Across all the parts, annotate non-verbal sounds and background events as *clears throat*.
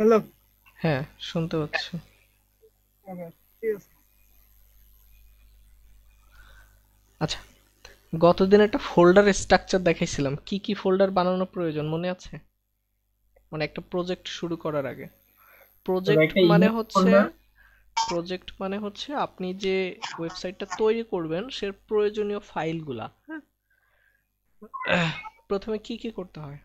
Hello হ্যাঁ শুনতে পাচ্ছি আচ্ছা, আচ্ছা গতদিন একটা ফোল্ডার স্ট্রাকচার দেখাইছিলাম কি কি ফোল্ডার বানানো প্রয়োজন মনে আছে মানে একটা প্রজেক্ট শুরু করার আগে প্রজেক্ট মানে হচ্ছে প্রজেক্ট মানে হচ্ছে আপনি যে ওয়েবসাইটটা তৈরি করবেন সে প্রয়োজনীয় ফাইলগুলা হ্যাঁ? প্রথমে কি কি করতে হয়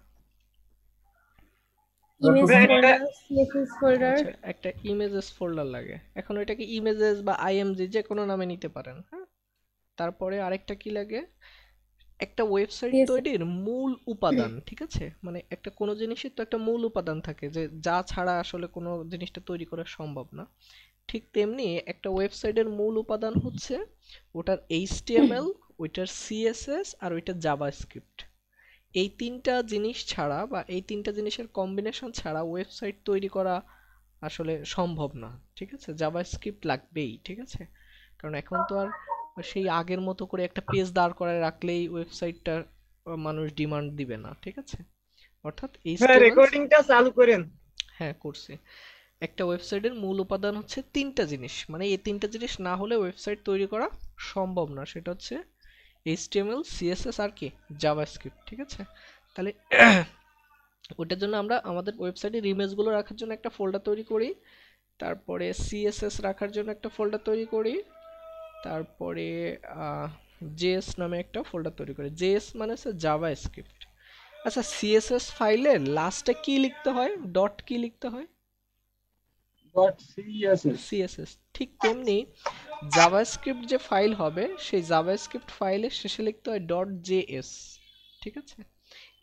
আচ্ছা, একটা ইমেজেস ফোল্ডার লাগে এখন এটাকে ইমেজেস বা আইএমজি যে কোনো নামে নিতে পারেন হ্যাঁ তারপরে আরেকটা কি লাগে একটা ওয়েবসাইট তৈরির মূল উপাদান ঠিক আছে মানে একটা কোনো জিনিসের তো একটা মূল উপাদান থাকে যে যা ছাড়া আসলে কোনো জিনিসটা তৈরি করা সম্ভব না ঠিক তেমনি একটা ওয়েবসাইটের মূল উপাদান হচ্ছে ওটার এইচটিএমএল *clears throat* ওইটার সিএসএস আর ওইটার জাভাস্ক্রিপ্ট এই তিনটা জিনিস ছাড়া বা এই তিনটা জিনিসের কম্বিনেশন ছাড়া ওয়েবসাইট তৈরি করা আসলে সম্ভব না ঠিক আছে জাভা স্ক্রিপ্ট লাগবেই ঠিক আছে কারণ এখন তো আর সেই আগের মতো করে একটা পেজ দাঁড় করায় রাখলেই ওয়েবসাইটটা মানুষ ডিমান্ড দিবে না ঠিক আছে অর্থাৎ এই রেকর্ডিংটা হ্যাঁ, চালু করেন হ্যাঁ করছি একটা ওয়েবসাইটের মূল উপাদান হচ্ছে তিনটা জিনিস মানে এই তিনটা জিনিস না হলে ওয়েবসাইট তৈরি করা সম্ভব না সেটা হচ্ছে এইচটিএমএল CSS আর কি জাভাস্ক্রিপ্ট ঠিক আছে তাহলে *clears throat* ওটার জন্য আমরা আমাদের ওয়েবসাইটের ইমেজগুলো রাখার জন্য একটা ফোল্ডার তৈরি করি তারপরে CSS রাখার জন্য একটা ফোল্ডার তৈরি করি তারপরে জেএস নামে একটা ফোল্ডার তৈরি করি জেএস মানে হচ্ছে জাভা স্ক্রিপ্ট আচ্ছা সিএসএস ফাইলে লাস্টে কি লিখতে হয় ডট কি লিখতে হয় বাট সিএসএস সিএসএস ঠিক তেমনি জাভাস্ক্রিপ্ট যে ফাইল হবে সেই জাভাস্ক্রিপ্ট ফাইলের শেষে লিখতে হয় ডট জেএস ঠিক আছে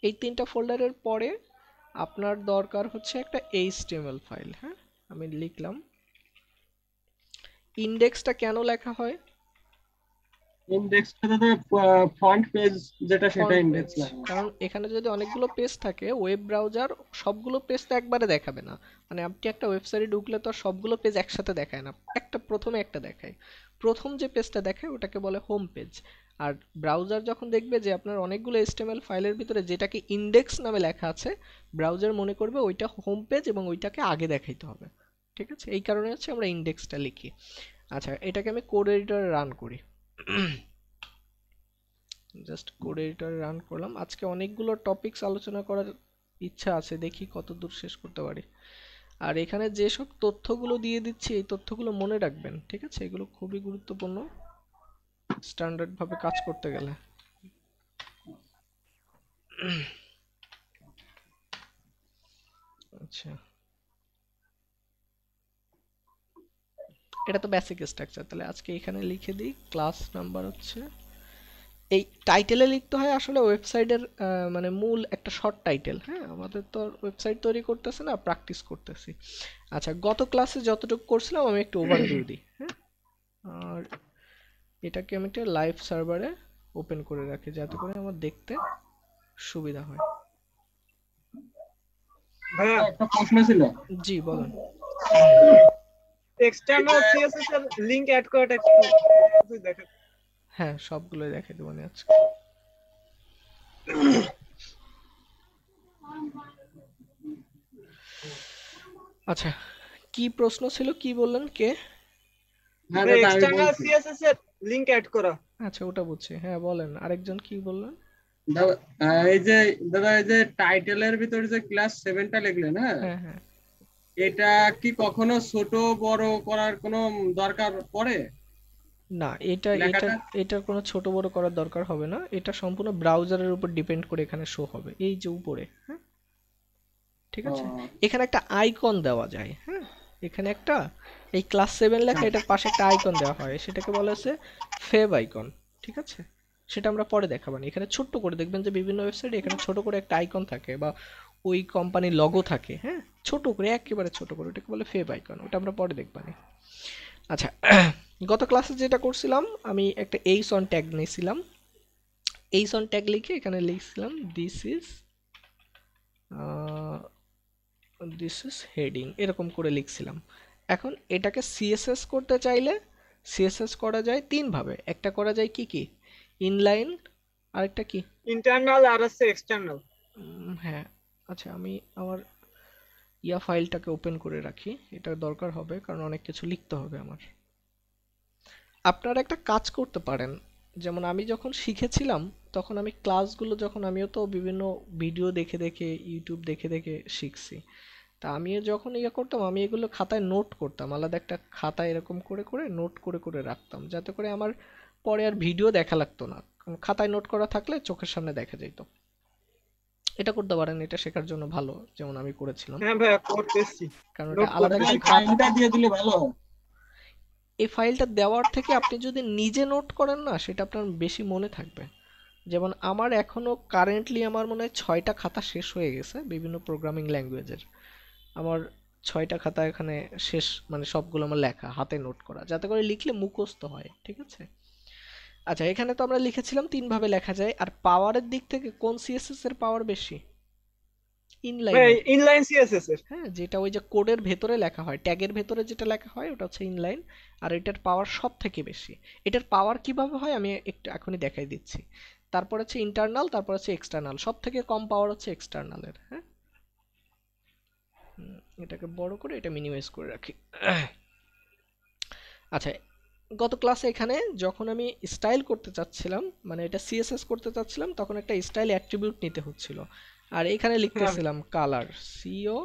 এই তিনটা ফোল্ডারের পরে আপনার দরকার হচ্ছে একটা এইচটিএমএল ফাইল হ্যাঁ আমি লিখলাম ইন্ডেক্সটা কেন লেখা হয় ইন্ডেক্সটা তো ফ্রন্ট পেজ যেটা সেটা ইন্ডেক্স লাগে কারণ এখানে যদি অনেকগুলো পেজ থাকে ওয়েব ব্রাউজার সবগুলো পেজ তো একবারে দেখাবে না মানে আপনি একটা ওয়েবসাইটে ঢুকলে তো সবগুলো পেজ একসাথে দেখায় না একটা প্রথমে একটা দেখায় প্রথম যে পেজটা দেখায় ওটাকে বলে হোম পেজ আর ব্রাউজার যখন দেখবে যে আপনার অনেকগুলো এসটিএমএল ফাইলের ভিতরে যেটাকে ইন্ডেক্স নামে লেখা আছে ব্রাউজার মনে করবে ওইটা হোম পেজ এবং ওইটাকে আগে দেখাইতে হবে ঠিক আছে এই কারণে হচ্ছে আমরা ইন্ডেক্সটা লিখি আচ্ছা এটাকে আমি কোড এডিটরে রান করি জাস্ট কোড এডিটর রান করলাম আজকে অনেকগুলো টপিকস আলোচনা করার ইচ্ছা আছে দেখি কত দূর শেষ করতে পারি আর এখানে যেসব তথ্যগুলো দিয়ে দিচ্ছি এই তথ্যগুলো মনে রাখবেন ঠিক আছে এগুলো খুবই গুরুত্বপূর্ণ স্ট্যান্ডার্ডভাবে কাজ করতে গেলে *clears throat* আচ্ছা এটা তো বেসিক স্ট্রাকচার তাহলে আজকে এখানে লিখে দিই ক্লাস নাম্বার হচ্ছে এই টাইটেলে লিখতে হয় আসলে ওয়েবসাইটের মানে মূল একটা শর্ট টাইটেল হ্যাঁ আমাদের তো ওয়েবসাইট তৈরি করতেছে না প্র্যাকটিস করতেছি আচ্ছা গত ক্লাসে যতটুকু করছিলাম আমি একটু ওভারভিউ দিই হ্যাঁ আর এটাকে আমি একটা লাইভ সার্ভারে ওপেন করে রাখি যাতে করে আমার দেখতে সুবিধা হয় ভাইয়া একটা প্রশ্ন ছিল জি বলুন এক্সটার্নাল সিএসএস এর লিংক অ্যাড করাটা একটু দেখেন হ্যাঁ সবগুলোই দেখে দেবো আমি আজকে আচ্ছা কি প্রশ্ন ছিল কি বললেন কে এক্সটার্নাল সিএসএস এর লিংক অ্যাড করা আচ্ছা ওটা বুঝছি হ্যাঁ বলেন আরেকজন কি বললেন এই যে দাদা এই যে টাইটেলের ভিতরে যে ক্লাস 7টা লিখলেন হ্যাঁ হ্যাঁ, হ্যাঁ। এটা কি কখনো ছোট বড় করার কোনো দরকার পড়ে না এটা এটা এটার কোনো ছোট বড় করার দরকার হবে না এটা সম্পূর্ণ ব্রাউজারের উপর ডিপেন্ড করে এখানে শো হবে এই যে উপরে হ্যাঁ? ঠিক আছে এখানে একটা আইকন দেওয়া যায় হ্যাঁ এখানে একটা এই ক্লাস সেভেন লেখা এটার পাশে একটা আইকন দেওয়া হয় সেটাকে বলা হচ্ছে ফেব আইকন ঠিক আছে সেটা আমরা পরে দেখাবো এখানে ছোট্ট করে দেখবেন যে বিভিন্ন ওয়েবসাইট এখানে ছোট করে একটা আইকন থাকে বা ওই কোম্পানির লগো থাকে হ্যাঁ ছোট করে একেবারে ছোট করে ওটাকে বলে ফেব আইকন ওটা আমরা পরে দেখবানি আচ্ছা *clears throat* গত ক্লাসে যেটা করছিলাম আমি একটা এইস অন ট্যাগ নিয়েছিলাম এইস অন ট্যাগ লিখে এখানে লিখছিলাম this is this is heading এরকম করে লিখছিলাম এখন এটাকে সিএসএস করতে চাইলে সিএসএস করা যায় তিনভাবে একটা করা যায় কি কি ইনলাইন আরেকটা কি ইন্টারনাল আর হচ্ছে এক্সটার্নাল হ্যাঁ আচ্ছা আমি আমার ইয়া ফাইলটাকে ওপেন করে রাখি এটা দরকার হবে কারণ অনেক কিছু লিখতে হবে আমার আপনারা একটা কাজ করতে পারেন যেমন আমি যখন শিখেছিলাম তখন আমি ক্লাসগুলো যখন আমিও তো বিভিন্ন ভিডিও দেখে দেখে ইউটিউব দেখে দেখে শিখছি তা আমিও যখন ইয়ে করতাম আমি এগুলো খাতায় নোট করতাম আলাদা একটা খাতা এরকম করে করে নোট করে করে রাখতাম যাতে করে আমার পরে আর ভিডিও দেখা লাগতো না খাতায় নোট করা থাকলে চোখের সামনে দেখা যেত এটা করতে পারেন এটা শেখার জন্য ভালো যেমন আমি করেছিলাম হ্যাঁ ভাই করতেছি কারণ এটা আলাদা কিছু ফাইলটা দিয়ে দিলে ভালো এই ফাইলটা দেওয়ার থেকে আপনি যদি নিজে নোট করেন না সেটা আপনার বেশি মনে থাকবে যেমন আমার এখনো কারেন্টলি আমার মনে হয় ছয়টা খাতা শেষ হয়ে গেছে বিভিন্ন প্রোগ্রামিং ল্যাঙ্গুয়েজের আমার ছয়টা খাতা এখানে শেষ মানে সবগুলো আমার লেখা হাতে নোট করা যাতে করে লিখলে মুখস্থ হয় ঠিক আছে আচ্ছা এখানে তো আমরা লিখেছিলাম তিনভাবে লেখা যায় আর পাওয়ারের দিক থেকে কোন সিএসএস এর পাওয়ার বেশি ইনলাইন ইনলাইন সিএসএস হ্যাঁ যেটা ওই যে কোডের ভেতরে লেখা হয় ট্যাগের ভেতরে যেটা লেখা হয় ওটা হচ্ছে ইনলাইন আর এটার পাওয়ার সব থেকে বেশি এটার পাওয়ার কিভাবে হয় আমি একটু এখনই দেখাই দিচ্ছি তারপর হচ্ছে ইন্টারনাল তারপর হচ্ছে এক্সটার্নাল সব থেকে কম পাওয়ার হচ্ছে এক্সটার্নালের হ্যাঁ এটাকে বড় করে এটা মিনিমাইজ করে রাখি আচ্ছা গত ক্লাসে এখানে যখন আমি স্টাইল করতে চাচ্ছিলাম মানে এটা সিএসএস করতে চাচ্ছিলাম তখন একটা স্টাইল অ্যাট্রিবিউট নিতে হচ্ছিল আর এখানে হ্যাঁ। লিখতেছিলাম কালার সিও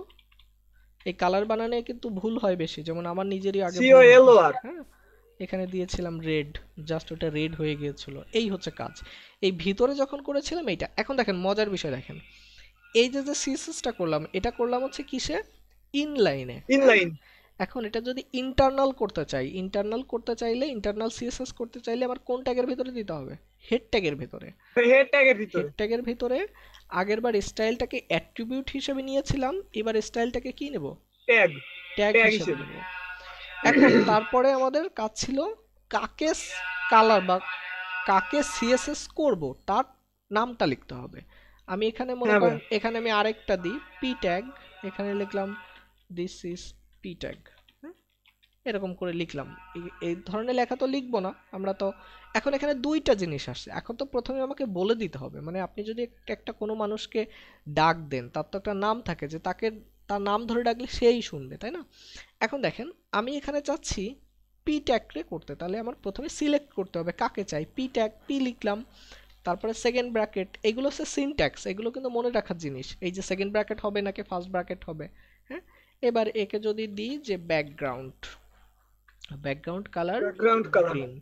এই কালার বানানে কিন্তু ভুল হয় বেশি যেমন আমার নিজেরই আগে সিও এল আর এখানে দিয়েছিলাম রেড জাস্ট ওটা রেড হয়ে গিয়েছিল এই হচ্ছে কাজ এই ভিতরে যখন করেছিলাম এইটা এখন দেখেন মজার বিষয় দেখেন এই যে যে সিএসএসটা করলাম এটা করলাম হচ্ছে কিসে ইনলাইনে ইনলাইন এখন এটা যদি ইন্টারনাল করতে চাই ইন্টারনাল করতে চাইলে ইন্টারনাল সিএসএস করতে চাইলে আমার কোন ট্যাগের ভিতরে দিতে হবে হেড ট্যাগের ভিতরে হেড ট্যাগের ভিতরে হেড ট্যাগের ভিতরে আগেরবার স্টাইলটাকে অ্যাট্রিবিউট হিসেবে নিয়েছিলাম এবার স্টাইলটাকে কি নেব ট্যাগ ট্যাগ হিসেবে নেব এখন তারপরে আমাদের কাজ ছিল কাকে কালার বা কাকে সিএসএস করব তার নামটা লিখতে হবে আমি এখানে মনে হ্যাঁ করেন এখানে আমি আরেকটা দিই পি ট্যাগ এখানে লিখলাম দিস ইজ পি ট্যাগ এরকম করে লিখলাম এই ধরনের লেখা তো লিখবো না আমরা তো এখন এখানে দুইটা জিনিস আসছে এখন তো প্রথমে আমাকে বলে দিতে হবে মানে আপনি যদি একটা কোনো মানুষকে ডাক দেন তার তো একটা নাম থাকে যে তাকে তার নাম ধরে ডাকলে সেই শুনবে তাই না এখন দেখেন আমি এখানে চাচ্ছি পি ট্যাগরে করতে তাহলে আমার প্রথমে সিলেক্ট করতে হবে কাকে চাই পি ট্যাগ পি লিখলাম তারপরে সেকেন্ড ব্র্যাকেট এগুলো হচ্ছে সিনট্যাক্স এগুলো কিন্তু মনে রাখার জিনিস এই যে সেকেন্ড ব্র্যাকেট হবে নাকি ফার্স্ট ব্র্যাকেট হবে হ্যাঁ এবার একে যদি দিই যে background background colour background colour green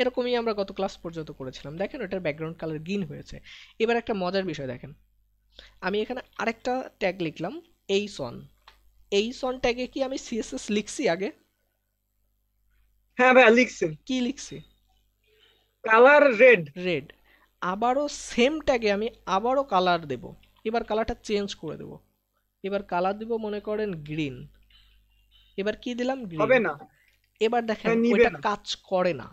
এরকমই আমরা গত ক্লাস পর্যন্ত করেছিলাম দেখেন এটার ব্যাকগ্রাউন্ড কালার গ্রিন হয়েছে এবার একটা মজার বিষয় দেখেন আমি এখানে আরেকটা ট্যাগ লিখলাম এই সন ট্যাগে কি আমি সিএসএস লিখছি আগে হ্যাঁ ভাই লিখছি কি লিখছি কালার রেড রেড আবারও সেমটাকে আমি আবারও কালার দেব এবার কালারটা চেঞ্জ করে দেব এবার কালার দেব মনে করেন গ্রিন এবার কি দিলাম হবে না এবার দেখেন মানে ওটা কাজ করে না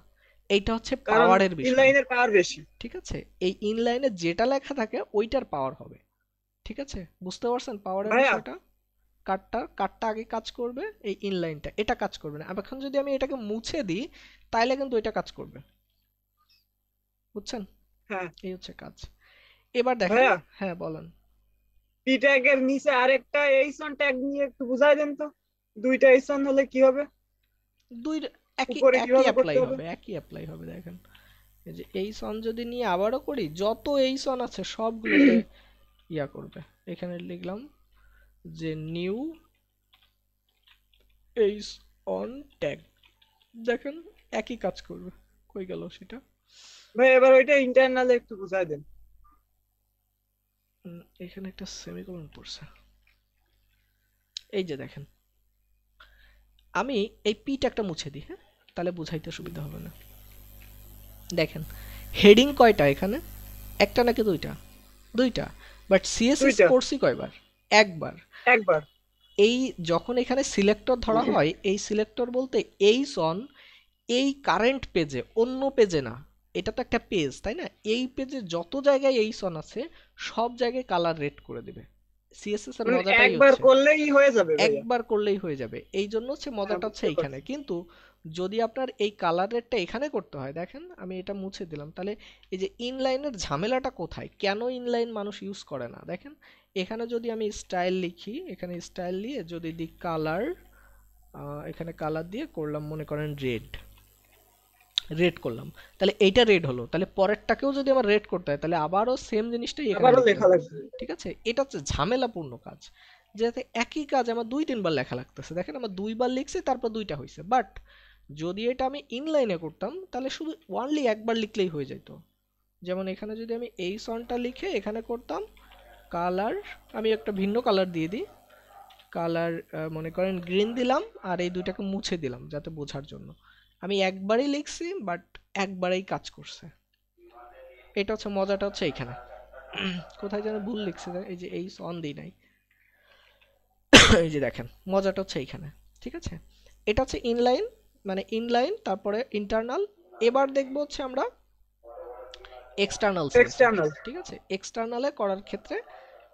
এইটা হচ্ছে পাওয়ারের বিষয় ইনলাইনের পাওয়ার বেশি ঠিক আছে এই ইনলাইনে যেটা লেখা থাকে ওইটার পাওয়ার হবে ঠিক আছে বুঝতে পারছেন পাওয়ারের বিষয়টা কাটটা কাটটা আগে কাজ করবে এই ইনলাইনটা এটা কাজ করবে না এখন যদি আমি এটাকে মুছে দিই তাহলে কিন্তু এটা কাজ করবে বুঝছেন হ্যাঁ এই হচ্ছে কাজ এবার দেখেন হ্যাঁ বলেন পি ট্যাগের নিচে আরেকটা এইসন ট্যাগ নিয়ে একটু বুঝাই দেন তো দুইটা এইসন হলে কি হবে দুই একই একই অ্যাপ্লাই হবে একই অ্যাপ্লাই হবে দেখেন এই যে এইসন যদি নিয়ে আবারও করি যত এইসন আছে সবগুলোতে *clears throat* ইয়া করবে এখানে লিখলাম যে নিউ এইস অন ট্যাগ দেখেন একই কাজ করবে কই গেল সেটা ভাই এবার ওইটা ইন্টারনালে একটু বুঝাই দেন এখানে একটা সেমিকোলন পড়ছে এই যে দেখেন আমি এই পিটা একটা মুছে দিই হ্যাঁ তাহলে বুঝাইতে সুবিধা হবে না দেখেন হেডিং কয়টা এখানে একটা নাকি দুইটা দুইটা বাট সিএসএস করছি কয়বার একবার একবার এই যখন এখানে সিলেক্টর ধরা হয় এই সিলেক্টর বলতে এই সন এই কারেন্ট পেজে অন্য পেজে না এটা তো একটা পেজ তাই না এই পেজে যত জায়গায় এই সন আছে সব জায়গায় কালার রেড করে দেবে সিএসএস এর মানে মজাটাই একবার করলেই হয়ে যাবে একবার করলেই হয়ে যাবে এই জন্য হচ্ছে মজাটা হচ্ছে এইখানে কিন্তু যদি আপনার এই কালার রেটটা এখানে করতে হয় দেখেন আমি এটা মুছে দিলাম তাহলে এই যে ইনলাইনের ঝামেলাটা কোথায় কেন ইনলাইন মানুষ ইউজ করে না দেখেন এখানে যদি আমি স্টাইল লিখি এখানে স্টাইল দিয়ে যদি দিই কালার এখানে কালার দিয়ে করলাম মনে করেন রেড রেড করলাম তাহলে এইটা রেড হলো তাহলে পরেরটাকেও যদি আমার রেড করতে হয় তাহলে আবারও সেম জিনিসটাই এখানে লেখা লাগবে ঠিক আছে এটা হচ্ছে ঝামেলাপূর্ণ কাজ যাতে একই কাজ আমার দুই তিনবার লেখা লাগতেছে দেখেন আমার দুইবার লিখছে তারপর দুইটা হয়েছে বাট যদি এটা আমি ইনলাইনে করতাম তাহলে শুধু ওয়ানলি একবার লিখলেই হয়ে যেত যেমন এখানে যদি আমি এই সনটা লিখে এখানে করতাম কালার আমি একটা ভিন্ন কালার দিয়ে দিই কালার মনে করেন গ্রিন দিলাম আর এই দুইটাকে মুছে দিলাম যাতে বোঝার জন্য আমি একবারই লিখছি বাট একবারেই কাজ করছে এটা হচ্ছে মজাটা হচ্ছে এইখানে কোথায় যেন ভুল লিখছে এই যে এই অন দিই নাই এই যে দেখেন মজাটা হচ্ছে এইখানে ঠিক আছে এটা হচ্ছে ইনলাইন মানে ইনলাইন তারপরে ইন্টারনাল এবার দেখবো হচ্ছে আমরা এক্সটার্নাল এক্সটার্নাল ঠিক আছে এক্সটার্নালে করার ক্ষেত্রে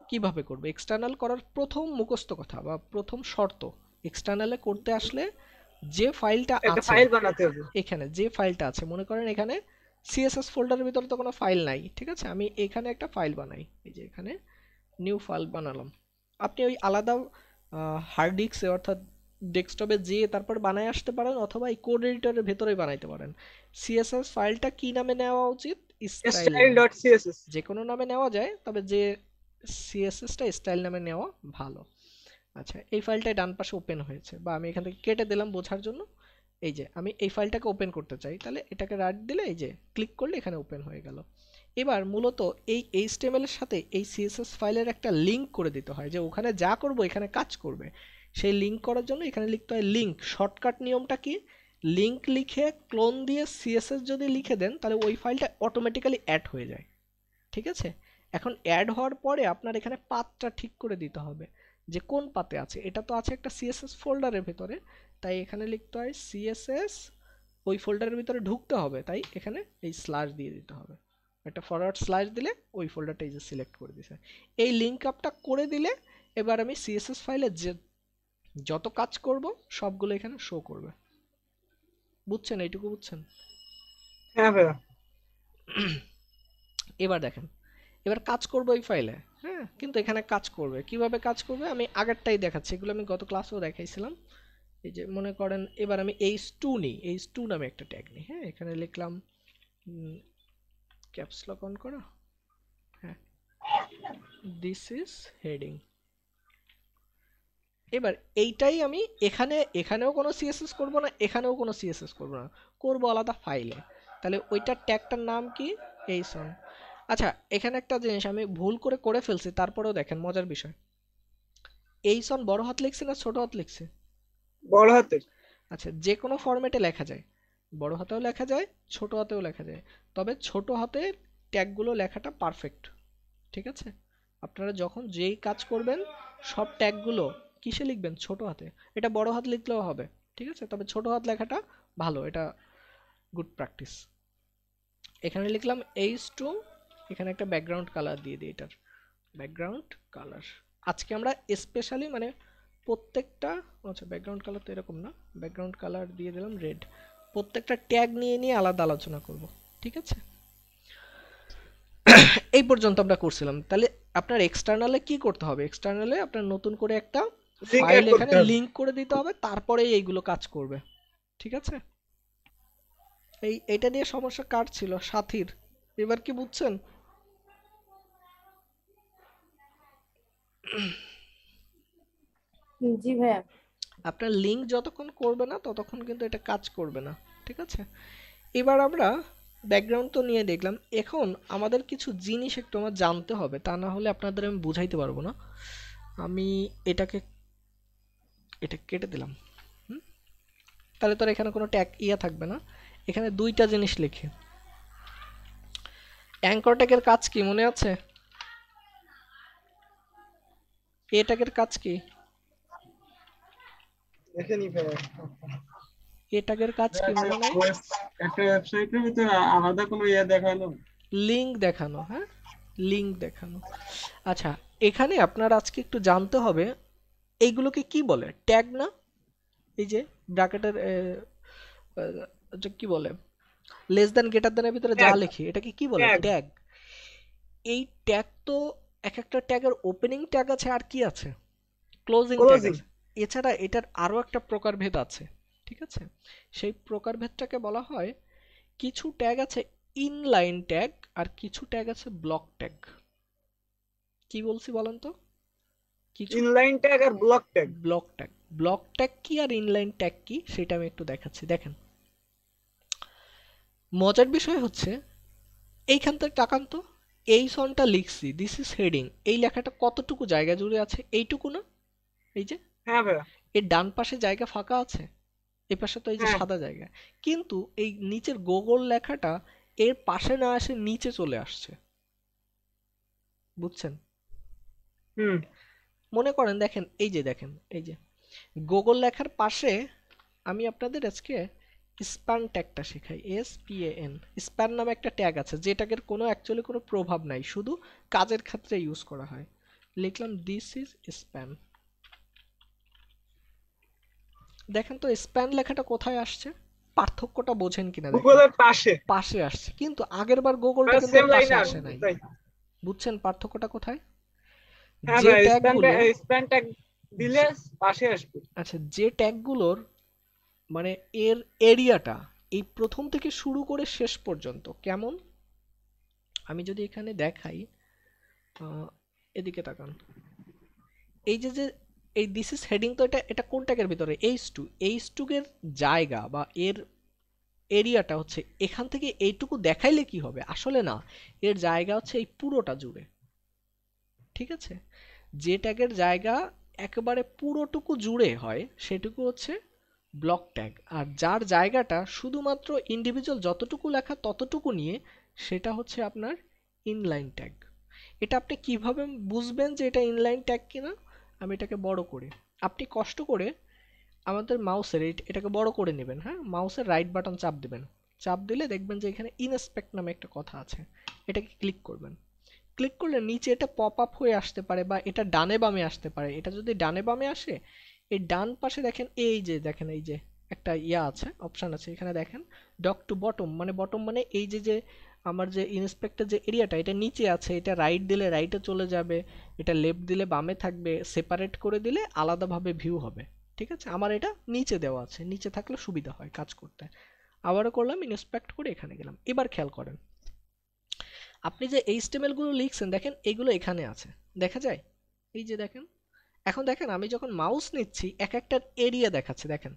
কিভাবে করবে এক্সটার্নাল করার প্রথম মুখস্থ কথা বা প্রথম শর্ত এক্সটার্নালে করতে আসলে যে ফাইলটা আছে ফাইল বানাতে হবে এখানে যে ফাইলটা আছে মনে করেন এখানে সিএসএস ফোল্ডারের ভিতরে তো কোনো ফাইল নাই ঠিক আছে আমি এখানে একটা ফাইল বানাই এই যে এখানে নিউ ফাইল বানালাম আপনি ওই আলাদা হার্ড ডিস্কে অর্থাৎ ডেস্কটপে যেয়ে তারপর বানায় আসতে পারেন অথবা এই কোড এডিটরের ভেতরেই বানাইতে পারেন সিএসএস ফাইলটা কি নামে নেওয়া উচিত স্টাইল যে কোনো নামে নেওয়া যায় তবে যে সিএসএসটা স্টাইল নামে নেওয়া ভালো আচ্ছা এই ফাইলটা ডান পাশে ওপেন হয়েছে বা আমি এখান থেকে কেটে দিলাম বোঝার জন্য এই যে আমি এই ফাইলটাকে ওপেন করতে চাই তাহলে এটাকে রাইট দিলে এই যে ক্লিক করলে এখানে ওপেন হয়ে গেল এবার মূলত এই এইচটিএমএল এর সাথে এই সিএসএস ফাইলের একটা লিঙ্ক করে দিতে হয় যে ওখানে যা করব এখানে কাজ করবে সেই লিঙ্ক করার জন্য এখানে লিখতে হয় লিঙ্ক শর্টকাট নিয়মটা কি লিঙ্ক লিখে ক্লোন দিয়ে সিএসএস যদি লিখে দেন তাহলে ওই ফাইলটা অটোমেটিক্যালি অ্যাড হয়ে যায় ঠিক আছে এখন অ্যাড হওয়ার পরে আপনার এখানে পাতটা ঠিক করে দিতে হবে যে কোন পাতে আছে এটা তো আছে একটা সিএসএস ফোল্ডারের ভেতরে তাই এখানে লিখতে হয় সিএসএস ওই ফোল্ডারের ভিতরে ঢুকতে হবে তাই এখানে এই স্ল্যাশ দিয়ে দিতে হবে একটা ফরওয়ার্ড স্ল্যাশ দিলে ওই ফোল্ডারটা এই যে সিলেক্ট করে দিছে এই লিঙ্ক আপটা করে দিলে এবার আমি সিএসএস ফাইলে যে যত কাজ করব সবগুলো এখানে শো করবে বুঝছেন এইটুকু বুঝছেন হ্যাঁ ভাইয়া এবার দেখেন এবার কাজ করব এই ফাইলে হ্যাঁ কিন্তু এখানে কাজ করবে কিভাবে কাজ করবে আমি আগেরটাই দেখাচ্ছি এগুলো আমি গত ক্লাসেও দেখাইছিলাম এই যে মনে করেন এবার আমি এইচ টু নিই এইচ টু নামে একটা ট্যাগ নিই হ্যাঁ এখানে লিখলাম ক্যাপসলক অন করা হ্যাঁ দিস ইজ হেডিং এবার এইটাই আমি এখানে এখানেও কোনো সিএসএস করব না এখানেও কোনো সিএসএস করব না করব আলাদা ফাইলে তাহলে ওইটার ট্যাগটার নাম কি এইসন আচ্ছা এখানে একটা জিনিস আমি ভুল করে করে ফেলছি তারপরেও দেখেন মজার বিষয় এই সন বড় হাত লিখছে না ছোট হাত লিখছে বড় হাতে আচ্ছা যে কোনো ফরম্যাটে লেখা যায় বড় হাতেও লেখা যায় ছোট হাতেও লেখা যায় তবে ছোট হাতে ট্যাগগুলো লেখাটা পারফেক্ট ঠিক আছে আপনারা যখন যেই কাজ করবেন সব ট্যাগগুলো কিসে লিখবেন ছোট হাতে এটা বড় হাত লিখলেও হবে ঠিক আছে তবে ছোট হাত লেখাটা ভালো এটা গুড প্র্যাকটিস এখানে লিখলাম এইচ টু এখানে একটা ব্যাকগ্রাউন্ড কালার দিয়ে দিই এটার ব্যাকগ্রাউন্ড কালার আজকে আমরা স্পেশালি মানে প্রত্যেকটা আচ্ছা ব্যাকগ্রাউন্ড কালার তো এরকম না ব্যাকগ্রাউন্ড কালার দিয়ে দিলাম রেড প্রত্যেকটা ট্যাগ নিয়ে নিয়ে আলাদা আলোচনা করব ঠিক আছে *coughs* এই পর্যন্ত আমরা করছিলাম তাহলে আপনার এক্সটার্নালে কি করতে হবে এক্সটার্নালে আপনার নতুন করে একটা ফাইল এখানে লিংক করে দিতে হবে তারপরে এইগুলো কাজ করবে ঠিক আছে এই এটা নিয়ে সমস্যা কার ছিল সাথীর এবার কি বুঝছেন জি ভাইয়া আপনার লিঙ্ক যতক্ষণ করবে না ততক্ষণ কিন্তু এটা কাজ করবে না ঠিক আছে এবার আমরা ব্যাকগ্রাউন্ড তো নিয়ে দেখলাম এখন আমাদের কিছু জিনিস একটু আমার জানতে হবে তা না হলে আপনাদের আমি বুঝাইতে পারবো না আমি এটাকে এটা কেটে দিলাম তাহলে তো এখানে কোনো ট্যাগ ইয়া থাকবে না এখানে দুইটা জিনিস লিখে অ্যাঙ্কর ট্যাগের কাজ কি মনে আছে এটাকের কাজ কি এটাকের কাজ কি মনে একটা ওয়েবসাইটের ভিতরে আলাদা কোনো ইয়া দেখানো লিংক দেখানো হ্যাঁ লিংক দেখানো আচ্ছা এখানে আপনার আজকে একটু জানতে হবে এইগুলোকে কি বলে ট্যাগ না এই যে ব্র্যাকেটের কি বলে লেস দ্যান গ্রেটার দ্যানের ভিতরে যা লেখি এটাকে কি বলে ট্যাগ এই ট্যাগ তো এক একটা ট্যাগের ওপেনিং ট্যাগ আছে আর কি আছে ক্লোজিং ট্যাগ এছাড়া এটার আরও একটা প্রকারভেদ আছে ঠিক আছে সেই প্রকারভেদটাকে বলা হয় কিছু ট্যাগ আছে ইনলাইন ট্যাগ আর কিছু ট্যাগ আছে ব্লক ট্যাগ কি বলছি বলেন তো কিছু ইনলাইন ট্যাগ আর block tag block tag block tag কি আর ইনলাইন ট্যাগ কি সেটা আমি একটু দেখাচ্ছি দেখেন মজার বিষয় হচ্ছে এইখান থেকে টাকান্ত তো এই সনটা লিখছি দিস ইজ হেডিং এই লেখাটা কতটুকু জায়গা জুড়ে আছে এইটুকু না এই যে হ্যাঁ ভাই এর ডান পাশে জায়গা ফাঁকা আছে এই পাশে তো এই যে হ্যাঁ। সাদা জায়গা কিন্তু এই নিচের গোগল লেখাটা এর পাশে না আসে নিচে চলে আসছে বুঝছেন হুম মনে করেন দেখেন এই যে দেখেন এই যে গোগল লেখার পাশে আমি আপনাদের আজকে স্পান ট্যাগটা শেখাই এস পি এন স্পান নামে একটা ট্যাগ আছে যে ট্যাগের কোনো অ্যাকচুয়ালি কোনো প্রভাব নাই শুধু কাজের ক্ষেত্রে ইউজ করা হয় লিখলাম দিস ইজ স্প্যান দেখেন তো স্প্যান লেখাটা কোথায় আসছে পার্থক্যটা বোঝেন কিনা পাশে পাশে আসছে কিন্তু আগের বার গুগলটা কিন্তু পাশে আসে নাই বুঝছেন পার্থক্যটা কোথায় হ্যাঁ যে ট্যাগগুলো স্প্যান ট্যাগ দিলে পাশে আসবে আচ্ছা যে ট্যাগ গুলোর মানে এর এরিয়াটা এই প্রথম থেকে শুরু করে শেষ পর্যন্ত কেমন আমি যদি এখানে দেখাই এদিকে তাকান এই যে যে এই দিস ইজ হেডিং তো এটা এটা কোন ট্যাগের ভিতরে এইচ টু এইচ টুকের জায়গা বা এর এরিয়াটা হচ্ছে এখান থেকে এইটুকু দেখাইলে কি হবে আসলে না এর জায়গা হচ্ছে এই পুরোটা জুড়ে ঠিক আছে যে ট্যাগের জায়গা একেবারে পুরোটুকু জুড়ে হয় সেটুকু হচ্ছে ব্লক ট্যাগ আর যার জায়গাটা শুধুমাত্র ইন্ডিভিজুয়াল যতটুকু লেখা ততটুকু নিয়ে সেটা হচ্ছে আপনার ইনলাইন ট্যাগ এটা আপনি কিভাবে বুঝবেন যে এটা ইনলাইন ট্যাগ কিনা আমি এটাকে বড় করে আপনি কষ্ট করে আমাদের মাউসের এটাকে বড় করে নেবেন হ্যাঁ মাউসের রাইট বাটন চাপ দেবেন চাপ দিলে দেখবেন যে এখানে ইনস্পেক্ট নামে একটা কথা আছে এটাকে ক্লিক করবেন ক্লিক করলে নিচে এটা পপ আপ হয়ে আসতে পারে বা এটা ডানে বামে আসতে পারে এটা যদি ডানে বামে আসে এই ডান পাশে দেখেন এই যে দেখেন এই যে একটা ইয়া আছে অপশান আছে এখানে দেখেন ডক টু বটম মানে বটম মানে এই যে যে আমার যে ইন্সপেক্টর যে এরিয়াটা এটা নিচে আছে এটা রাইট দিলে রাইটে চলে যাবে এটা লেফট দিলে বামে থাকবে সেপারেট করে দিলে আলাদাভাবে ভিউ হবে ঠিক আছে আমার এটা নিচে দেওয়া আছে নিচে থাকলে সুবিধা হয় কাজ করতে আবারও করলাম ইন্সপেক্ট করে এখানে গেলাম এবার খেয়াল করেন আপনি যে স্টেমেলগুলো লিখছেন দেখেন এগুলো এখানে আছে দেখা যায় এই যে দেখেন এখন দেখেন আমি যখন মাউস নিচ্ছি এক একটার এরিয়া দেখাচ্ছে দেখেন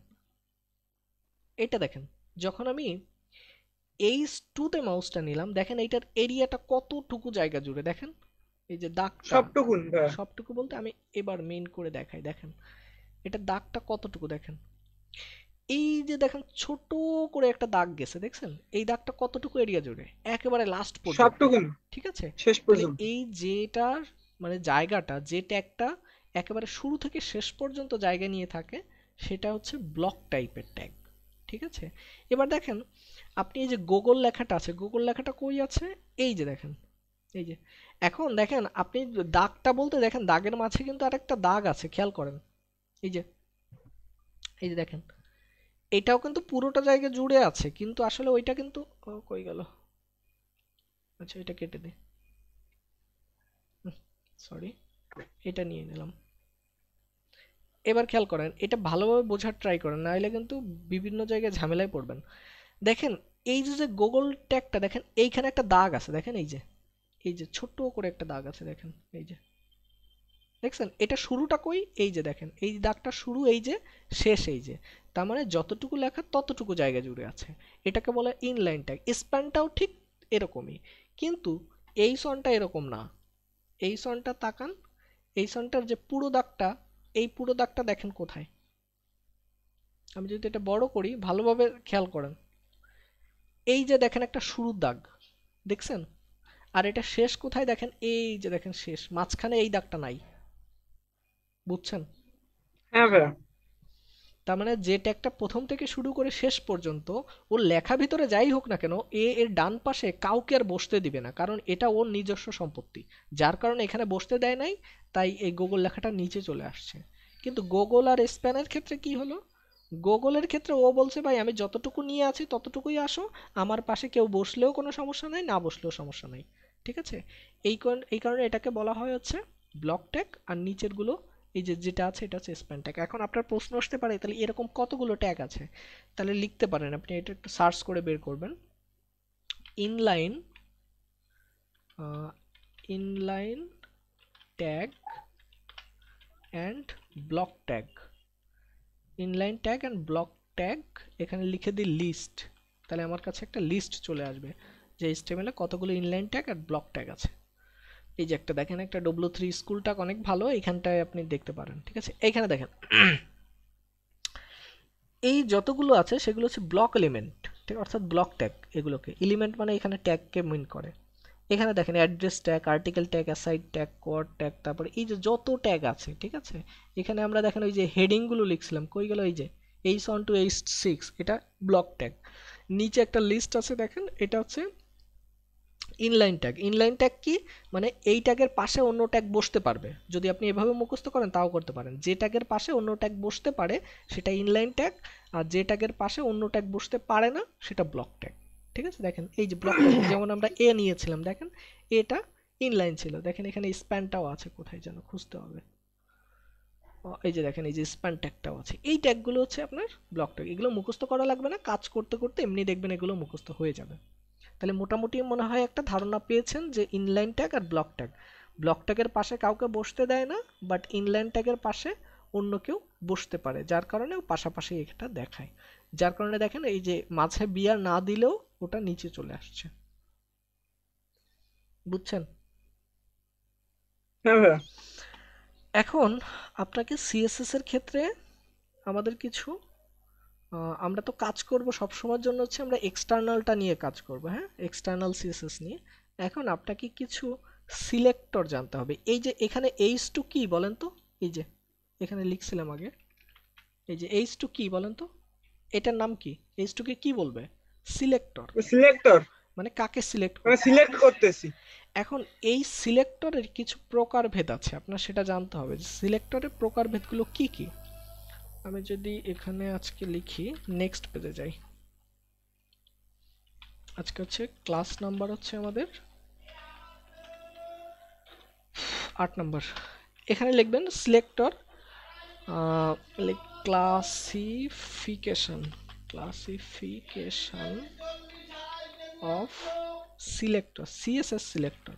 এটা দেখেন যখন আমি এই টুতে মাউসটা নিলাম দেখেন এইটার এরিয়াটা কতটুকু জায়গা জুড়ে দেখেন এই যে দাগ সবটুকু হ্যাঁ। সবটুকু বলতে আমি এবার মেন করে দেখাই দেখেন এটা দাগটা কতটুকু দেখেন এই যে দেখেন ছোট করে একটা দাগ গেছে দেখছেন এই দাগটা কতটুকু এরিয়া জুড়ে একেবারে লাস্ট পর্যন্ত সবটুকু ঠিক আছে শেষ পর্যন্ত এই যেটার মানে জায়গাটা যে ট্যাগটা একেবারে শুরু থেকে শেষ পর্যন্ত জায়গা নিয়ে থাকে সেটা হচ্ছে ব্লক টাইপের ট্যাগ ঠিক আছে এবার দেখেন আপনি এই যে গুগল লেখাটা আছে গুগল লেখাটা কই আছে এই যে দেখেন এই যে এখন দেখেন আপনি দাগটা বলতে দেখেন দাগের মাঝে কিন্তু আরেকটা দাগ আছে খেয়াল করেন এই যে এই যে দেখেন এটাও কিন্তু পুরোটা জায়গা জুড়ে আছে কিন্তু আসলে ওইটা কিন্তু কই গেল আচ্ছা এটা কেটে দিই সরি এটা নিয়ে নিলাম এবার খেয়াল করেন এটা ভালোভাবে বোঝার ট্রাই করেন নাহলে কিন্তু বিভিন্ন জায়গায় ঝামেলায় পড়বেন দেখেন এই যে যে গুগল ট্যাগটা দেখেন এইখানে একটা দাগ আছে দেখেন এই যে এই যে ছোট্ট করে একটা দাগ আছে দেখেন এই যে দেখছেন এটা শুরুটা কই এই যে দেখেন এই দাগটা শুরু এই যে শেষ এই যে তার মানে যতটুকু লেখা ততটুকু জায়গা জুড়ে আছে এটাকে বলে ইনলাইন ট্যাগ স্প্যানটাও ঠিক এরকমই কিন্তু এই সনটা এরকম না এই সনটা তাকান এই সনটার যে পুরো দাগটা এই পুরো দাগটা দেখেন কোথায় আমি যদি এটা বড় করি ভালোভাবে খেয়াল করেন এই যে দেখেন একটা শুরুর দাগ দেখছেন আর এটা শেষ কোথায় দেখেন এই যে দেখেন শেষ মাঝখানে এই দাগটা নাই বুঝছেন হ্যাঁ ভাইয়া তার মানে যে ট্যাগটা প্রথম থেকে শুরু করে শেষ পর্যন্ত ওর লেখা ভিতরে যাই হোক না কেন এ এর ডান পাশে কাউকে আর বসতে দিবে না কারণ এটা ওর নিজস্ব সম্পত্তি যার কারণে এখানে বসতে দেয় নাই তাই এই গুগল লেখাটা নিচে চলে আসছে কিন্তু গুগল আর স্প্যানের ক্ষেত্রে কি হলো গুগলের ক্ষেত্রে ও বলছে ভাই আমি যতটুকু নিয়ে আছি ততটুকুই আসো আমার পাশে কেউ বসলেও কোনো সমস্যা নাই না বসলেও সমস্যা নাই ঠিক আছে এই এই কারণে এটাকে বলা হয় হচ্ছে ব্লক ট্যাগ আর নিচেরগুলো এই যে যেটা আছে এটা হচ্ছে স্প্যান ট্যাগ এখন আপনার প্রশ্ন আসতে পারে তাহলে এরকম কতগুলো ট্যাগ আছে তাহলে লিখতে পারেন আপনি এটা একটু সার্চ করে বের করবেন inline inline tag and block tag inline tag and block tag এখানে লিখে দিই লিস্ট তাহলে আমার কাছে একটা লিস্ট চলে আসবে যে স্টেমেলে কতগুলো inline tag and block tag আছে এই যে একটা দেখেন একটা ডব্লু থ্রি স্কুলটা অনেক ভালো এখানটায় আপনি দেখতে পারেন ঠিক আছে এইখানে দেখেন এই যতগুলো আছে সেগুলো হচ্ছে ব্লক এলিমেন্ট ঠিক অর্থাৎ ব্লক ট্যাগ এগুলোকে এলিমেন্ট মানে এখানে ট্যাগকে মিন করে এখানে দেখেন address tag article tag aside tag কোয়ার ট্যাগ তারপরে এই যে যত ট্যাগ আছে ঠিক আছে এখানে আমরা দেখেন ওই যে হেডিংগুলো লিখছিলাম কই গেল এই যে H one two H six এটা ব্লক ট্যাগ নিচে একটা লিস্ট আছে দেখেন এটা হচ্ছে ইনলাইন ট্যাগ ইনলাইন ট্যাগ কি মানে এই ট্যাগের পাশে অন্য ট্যাগ বসতে পারবে যদি আপনি এভাবে মুখস্থ করেন তাও করতে পারেন যে ট্যাগের পাশে অন্য ট্যাগ বসতে পারে সেটা ইনলাইন ট্যাগ আর যে ট্যাগের পাশে অন্য ট্যাগ বসতে পারে না সেটা ব্লক ট্যাগ ঠিক আছে দেখেন এই যে ব্লক ট্যাগ যেমন আমরা এ নিয়েছিলাম দেখেন এটা ইনলাইন ছিল দেখেন এখানে স্প্যানটাও আছে কোথায় যেন খুঁজতে হবে এই যে দেখেন এই যে স্প্যান ট্যাগটাও আছে এই ট্যাগগুলো হচ্ছে আপনার ব্লক ট্যাগ এগুলো মুখস্থ করা লাগবে না কাজ করতে করতে এমনি দেখবেন এগুলো মুখস্থ হয়ে যাবে তাহলে মোটামুটি মনে হয় একটা ধারণা পেয়েছেন যে ইনলাইন ট্যাগ আর ব্লক ট্যাগ ব্লক ট্যাগের পাশে কাউকে বসতে দেয় না বাট ইনলাইন ট্যাগের পাশে অন্য কেউ বসতে পারে যার কারণে পাশাপাশি এটা দেখায় যার কারণে দেখেন এই যে মাঝে বিয়ার না দিলেও ওটা নিচে চলে আসছে বুঝছেন হ্যাঁ এখন আপনাকে সিএসএস এর ক্ষেত্রে আমাদের কিছু আমরা তো কাজ করব সময়ের জন্য হচ্ছে আমরা এক্সটার্নালটা নিয়ে কাজ করব হ্যাঁ এক্সটার্নাল সিএসএস নিয়ে এখন আপনাকে কিছু সিলেক্টর জানতে হবে এই যে এখানে এইচ টু কী বলেন তো এই যে এখানে লিখছিলাম আগে এই যে এইচ টু কী বলেন তো এটার নাম কি এইচ টু কে কী বলবে সিলেক্টর সিলেক্টর মানে কাকে সিলেক্ট মানে সিলেক্ট করতেছি এখন এই সিলেক্টরের কিছু প্রকারভেদ আছে আপনার সেটা জানতে হবে সিলেক্টরের প্রকারভেদগুলো কি কি আমি যদি এখানে আজকে লিখি নেক্সট পেজে যাই আজকে হচ্ছে ক্লাস নাম্বার হচ্ছে আমাদের আট নাম্বার এখানে লিখবেন selector classification classification of selector CSS selector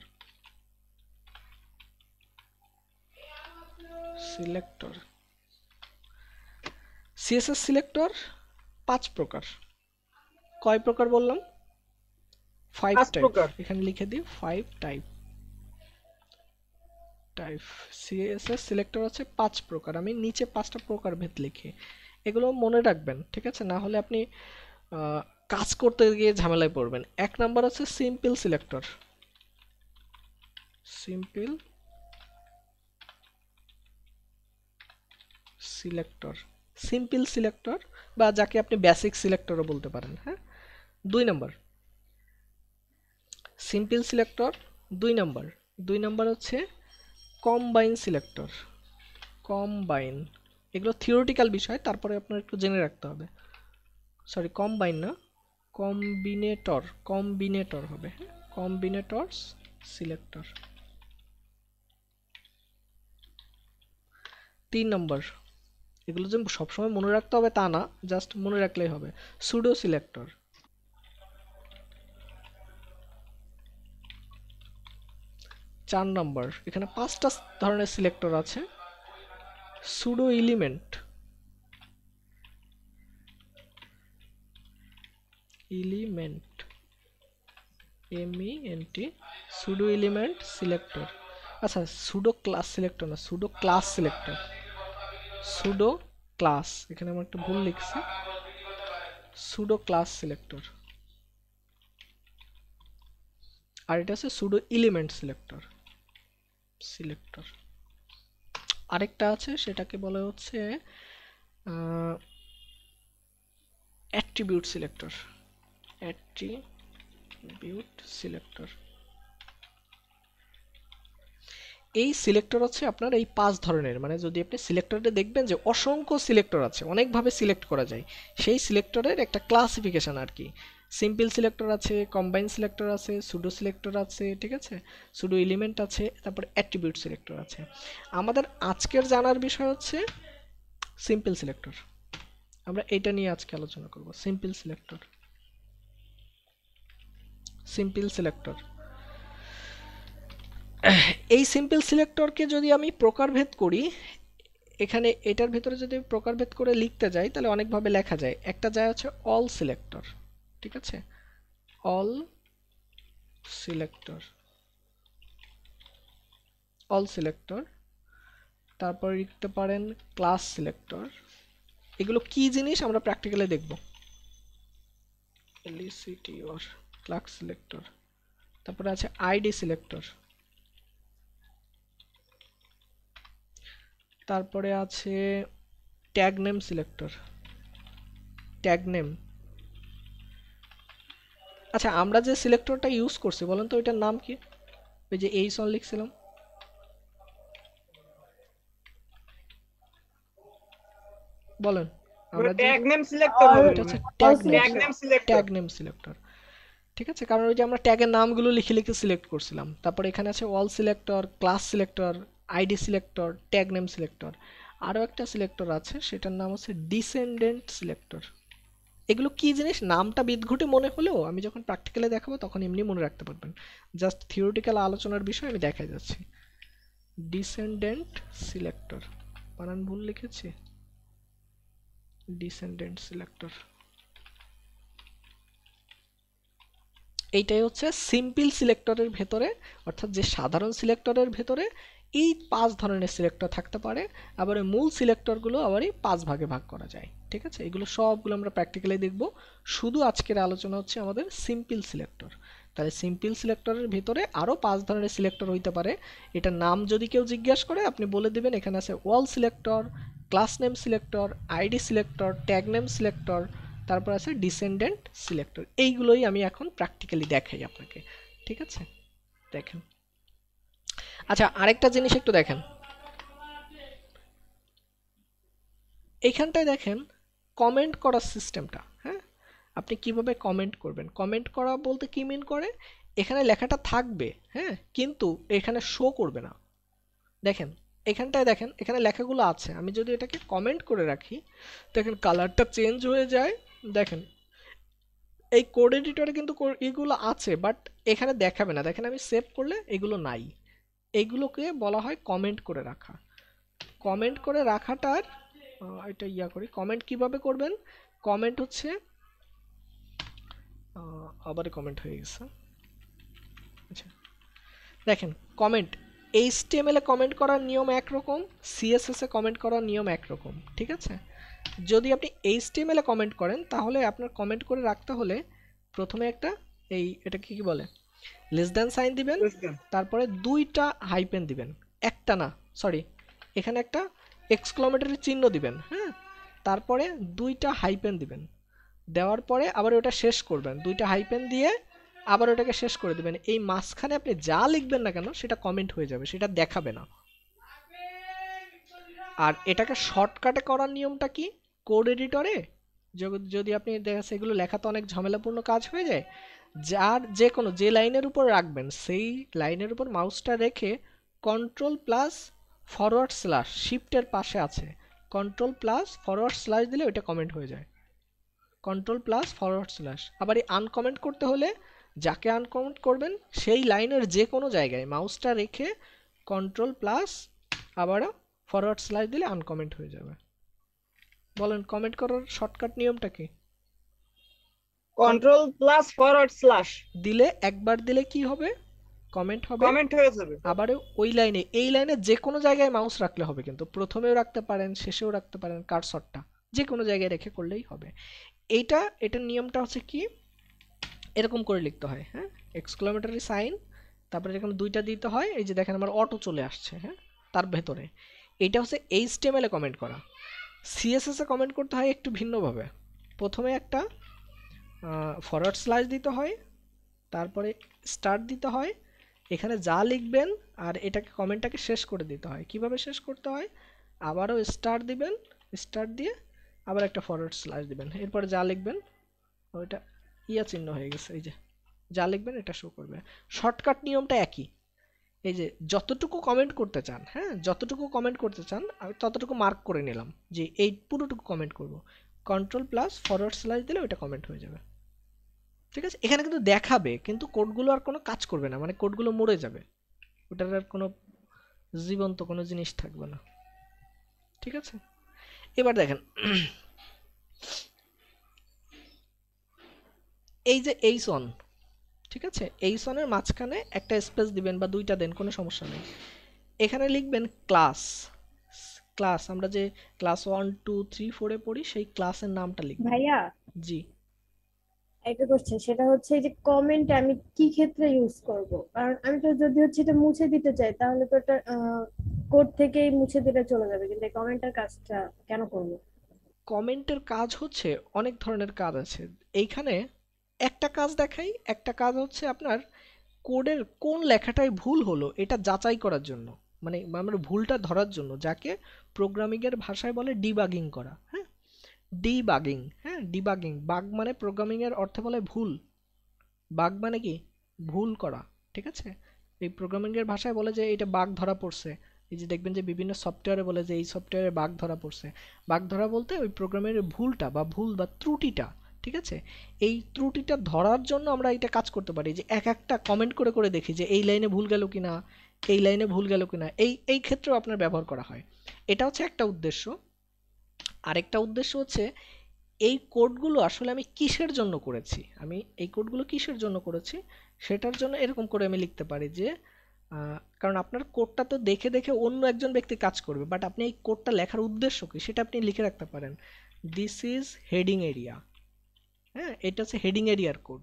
selector CSS selector পাঁচ প্রকার কয় প্রকার বললাম ফাইভ টাইপ এখানে লিখে দিই five type type CSS selector আছে পাঁচ প্রকার আমি নিচে পাঁচটা প্রকার ভেদ লিখি এগুলো মনে রাখবেন ঠিক আছে না হলে আপনি কাজ করতে গিয়ে ঝামেলায় পড়বেন এক নাম্বার আছে simple selector simple selector simple selector বা যাকে আপনি বেসিক সিলেক্টরও বলতে পারেন হ্যাঁ দুই নম্বর সিম্পল সিলেক্টর দুই নম্বর দুই নম্বর হচ্ছে কম্বাইন সিলেক্টর কম্বাইন এগুলো থিওরিটিক্যাল বিষয় তারপরে আপনার একটু জেনে রাখতে হবে সরি কম্বাইন না কম্বিনেটর কম্বিনেটর হবে কম্বিনেটরস হ্যাঁ? সিলেক্টর তিন নম্বর এগুলো যে সবসময় মনে রাখতে হবে তা না জাস্ট মনে রাখলেই হবে সুডো সিলেক্টর চার নম্বর এখানে পাঁচটা ধরনের সিলেক্টর আছে pseudo element element M E N T pseudo element selector আচ্ছা সুডো ক্লাস সিলেক্টর না pseudo class selector pseudo class এখানে আমার একটা ভুল লিখছি সুডো ক্লাস সিলেক্টর আর এটা আছে সুডো element সিলেক্টর সিলেক্টর আরেকটা আছে সেটাকে বলে হচ্ছে অ্যাট্রিবিউট সিলেক্টর অ্যাট্রিবিউট সিলেক্টর এই সিলেক্টর হচ্ছে আপনার এই পাঁচ ধরনের মানে যদি আপনি সিলেক্টরে দেখবেন যে অসংখ্য সিলেক্টর আছে অনেকভাবে সিলেক্ট করা যায় সেই সিলেক্টরের একটা ক্লাসিফিকেশান আর কি সিম্পল সিলেক্টর আছে কম্বাইন সিলেক্টর আছে সুডো সিলেক্টর আছে ঠিক আছে সুডো এলিমেন্ট আছে তারপর অ্যাট্রিবিউট সিলেক্টর আছে আমাদের আজকের জানার বিষয় হচ্ছে সিম্পল সিলেক্টর আমরা এটা নিয়ে আজকে আলোচনা করব সিম্পল সিলেক্টর সিম্পল সিলেক্টর এই সিম্পল সিলেক্টরকে যদি আমি প্রকারভেদ করি এখানে এটার ভেতরে যদি প্রকারভেদ করে লিখতে যাই তাহলে অনেকভাবে লেখা যায় একটা যায় হচ্ছে অল সিলেক্টর ঠিক আছে অল সিলেক্টর অল সিলেক্টর তারপর লিখতে পারেন ক্লাস সিলেক্টর এগুলো কি জিনিস আমরা প্র্যাকটিক্যালে দেখব এলিসিটি ওর ক্লাস সিলেক্টর তারপরে আছে আইডি সিলেক্টর তারপরে আছে tag name selector tag name আচ্ছা আমরা যে সিলেক্টরটা ইউজ করছি বলেন তো ওইটার নাম কি ওই যে এই সন লিখছিলাম বলেন ট্যাগ নেম সিলেক্টর ঠিক আছে কারণ ওই যে আমরা ট্যাগের নামগুলো লিখে লিখে সিলেক্ট করছিলাম তারপর এখানে আছে all selector class selector ID selector tag name selector আরও একটা সিলেক্টর আছে সেটার নাম হচ্ছে ডিসেন্ডেন্ট সিলেক্টর এগুলো কি জিনিস নামটা বিদঘুটে মনে হলেও আমি যখন প্র্যাকটিক্যালে দেখাবো তখন এমনি মনে রাখতে পারবেন জাস্ট থিওরিটিক্যাল আলোচনার বিষয় আমি দেখা যাচ্ছি ডিসেন্ডেন্ট সিলেক্টর বানান ভুল লিখেছি ডিসেন্ডেন্ট সিলেক্টর এইটাই হচ্ছে সিম্পল সিলেক্টরের ভেতরে অর্থাৎ যে সাধারণ সিলেক্টরের ভেতরে এই পাঁচ ধরনের সিলেক্টর থাকতে পারে আবার মূল সিলেক্টরগুলো আবার এই পাঁচ ভাগে ভাগ করা যায় ঠিক আছে এগুলো সবগুলো আমরা প্র্যাকটিক্যালি দেখব শুধু আজকের আলোচনা হচ্ছে আমাদের সিম্পল সিলেক্টর তাহলে সিম্পল সিলেক্টরের ভিতরে আরও পাঁচ ধরনের সিলেক্টর হইতে পারে এটা নাম যদি কেউ জিজ্ঞাসা করে আপনি বলে দেবেন এখানে আছে all selector class name selector ID selector tag name selector তারপর আছে ডিসেন্ডেন্ট সিলেক্টর এইগুলোই আমি এখন প্র্যাকটিক্যালি দেখাই আপনাকে ঠিক আছে দেখেন আচ্ছা আরেকটা জিনিস একটু দেখেন এইখানটায় দেখেন কমেন্ট করার সিস্টেমটা হ্যাঁ আপনি কিভাবে কমেন্ট করবেন কমেন্ট করা বলতে কি মিন করে এখানে লেখাটা থাকবে হ্যাঁ কিন্তু এখানে শো করবে না দেখেন এখানটায় দেখেন এখানে লেখাগুলো আছে আমি যদি এটাকে কমেন্ট করে রাখি দেখেন কালারটা চেঞ্জ হয়ে যায় দেখেন এই কোড এডিটরে কিন্তু এগুলো আছে বাট এখানে দেখাবে না দেখেন আমি সেভ করলে এগুলো নাই এইগুলোকে বলা হয় কমেন্ট করে রাখা কমেন্ট করে রাখাটার এটা ইয়া করি কমেন্ট কিভাবে করবেন কমেন্ট হচ্ছে আবার কমেন্ট হয়ে গেছে আচ্ছা দেখেন কমেন্ট এইচটিএমএলে কমেন্ট করার নিয়ম একরকম সিএসএসে কমেন্ট করার নিয়ম একরকম ঠিক আছে যদি আপনি এইচটিএমএলে কমেন্ট করেন তাহলে আপনার কমেন্ট করে রাখতে হলে প্রথমে একটা এই এটা কি বলে লেস দ্যান সাইন দিবেন তারপরে দুইটা হাইপেন দিবেন একটা না সরি এখানে একটা এক্সক্লোমেটারি চিহ্ন দিবেন হ্যাঁ তারপরে দুইটা হাইপেন দিবেন দেওয়ার পরে আবার ওটা শেষ করবেন দুইটা হাইপেন দিয়ে আবার ওটাকে শেষ করে দেবেন এই মাঝখানে আপনি যা লিখবেন না কেন সেটা কমেন্ট হয়ে যাবে সেটা দেখাবে না আর এটাকে শর্টকাটে করার নিয়মটা কি কোড এডিটরে যদি আপনি দেখা সেগুলো লেখা তো অনেক ঝামেলাপূর্ণ কাজ হয়ে যায় যার যে কোনো যে লাইনের উপর রাখবেন সেই লাইনের উপর মাউসটা রেখে কন্ট্রোল প্লাস ফরওয়ার্ড স্ল্যাশ শিফটের পাশে আছে কন্ট্রোল প্লাস ফরওয়ার্ড স্ল্যাশ দিলে ওইটা কমেন্ট হয়ে যায় কন্ট্রোল প্লাস ফরওয়ার্ড স্ল্যাশ আবার এই আনকমেন্ট করতে হলে যাকে আনকমেন্ট করবেন সেই লাইনের যে কোনো জায়গায় মাউসটা রেখে কন্ট্রোল প্লাস আবারও ফরওয়ার্ড স্ল্যাশ দিলে আনকমেন্ট হয়ে যাবে বলেন কমেন্ট করার শর্টকাট নিয়মটা কী কন্ট্রোল প্লাস ফরওয়ার্ড স্ল্যাশ দিলে একবার দিলে কি হবে কমেন্ট হবে কমেন্ট হয়ে যাবে আবার ওই লাইনে এই লাইনে যে কোনো জায়গায় মাউস রাখলে হবে কিন্তু প্রথমেও রাখতে পারেন শেষেও রাখতে পারেন কারসরটা যে কোনো জায়গায় রেখে করলেই হবে এইটা এটার নিয়মটা হচ্ছে কি এরকম করে লিখতে হয় হ্যাঁ এক্সক্লোমেটারি সাইন তারপরে এরকম দুইটা দিতে হয় এই যে দেখেন আমার অটো চলে আসছে হ্যাঁ তার ভেতরে এটা হচ্ছে এইচ টেমেলে কমেন্ট করা সিএসএসে কমেন্ট করতে হয় একটু ভিন্নভাবে প্রথমে একটা ফরওয়ার্ড স্ল্যাশ দিতে হয় তারপরে স্টার্ট দিতে হয় এখানে যা লিখবেন আর এটাকে কমেন্টটাকে শেষ করে দিতে হয় কিভাবে শেষ করতে হয় আবারও স্টার দিবেন স্টার্ট দিয়ে আবার একটা ফরওয়ার্ড স্ল্যাশ দিবেন এরপরে যা লিখবেন ওইটা ইয়া চিহ্ন হয়ে গেছে এই যে যা লিখবেন এটা শো করবে শর্টকাট নিয়মটা একই এই যে যতটুকু কমেন্ট করতে চান হ্যাঁ যতটুকু কমেন্ট করতে চান আমি ততটুকু মার্ক করে নিলাম যে এই পুরোটুকু কমেন্ট করব কন্ট্রোল প্লাস ফরওয়ার্ড স্ল্যাশ দিলে ওইটা কমেন্ট হয়ে যাবে ঠিক আছে এখানে কিন্তু দেখাবে কিন্তু কোডগুলো আর কোনো কাজ করবে না মানে কোডগুলো মরে যাবে ওটার আর কোনো জীবন্ত কোনো জিনিস থাকবে না ঠিক আছে এবার দেখেন এই যে এই সন ঠিক আছে এই সনের মাঝখানে একটা স্পেস দিবেন বা দুইটা দেন কোনো সমস্যা নেই এখানে লিখবেন ক্লাস ক্লাস আমরা যে ক্লাস ওয়ান টু থ্রি ফোরে পড়ি সেই ক্লাসের নামটা লিখবেন ভাইয়া জি একটা কোশ্চেন সেটা হচ্ছে যে কমেন্ট আমি কি ক্ষেত্রে ইউজ করব কারণ আমি তো যদি হচ্ছে এটা মুছে দিতে চাই তাহলে তো এটা কোড থেকেই মুছে দিলে চলে যাবে কিন্তু কমেন্টের কাজটা কেন করব কমেন্টের কাজ হচ্ছে অনেক ধরনের কাজ আছে এইখানে একটা কাজ দেখাই একটা কাজ হচ্ছে আপনার কোডের কোন লেখাটায় ভুল হলো এটা যাচাই করার জন্য মানে আমার মানে ভুলটা ধরার জন্য যাকে প্রোগ্রামিংয়ের ভাষায় বলে ডিবাগিং করা ডিবাগিং হ্যাঁ ডিবাগিং বাগ মানে প্রোগ্রামিংয়ের অর্থে বলে ভুল বাগ মানে কি ভুল করা ঠিক আছে এই প্রোগ্রামিংয়ের ভাষায় বলে যে এটা বাগ ধরা পড়ছে এই যে দেখবেন যে বিভিন্ন সফটওয়্যারে বলে যে এই সফটওয়্যারে বাগ ধরা পড়ছে বাগ ধরা বলতে ওই প্রোগ্রামের ভুলটা বা ভুল বা ত্রুটিটা ঠিক আছে এই ত্রুটিটা ধরার জন্য আমরা এটা কাজ করতে পারি যে এক একটা কমেন্ট করে করে দেখি যে এই লাইনে ভুল গেল কি না এই লাইনে ভুল গেল কি না এই এই ক্ষেত্রেও আপনার ব্যবহার করা হয় এটা হচ্ছে একটা উদ্দেশ্য আরেকটা উদ্দেশ্য হচ্ছে এই কোডগুলো আসলে আমি কিসের জন্য করেছি আমি এই কোডগুলো কিসের জন্য করেছি সেটার জন্য এরকম করে আমি লিখতে পারি যে কারণ আপনার কোডটা তো দেখে দেখে অন্য একজন ব্যক্তি কাজ করবে বাট আপনি এই কোডটা লেখার উদ্দেশ্য কী সেটা আপনি লিখে রাখতে পারেন দিস ইজ হেডিং এরিয়া হ্যাঁ এটা হচ্ছে হেডিং এরিয়ার কোড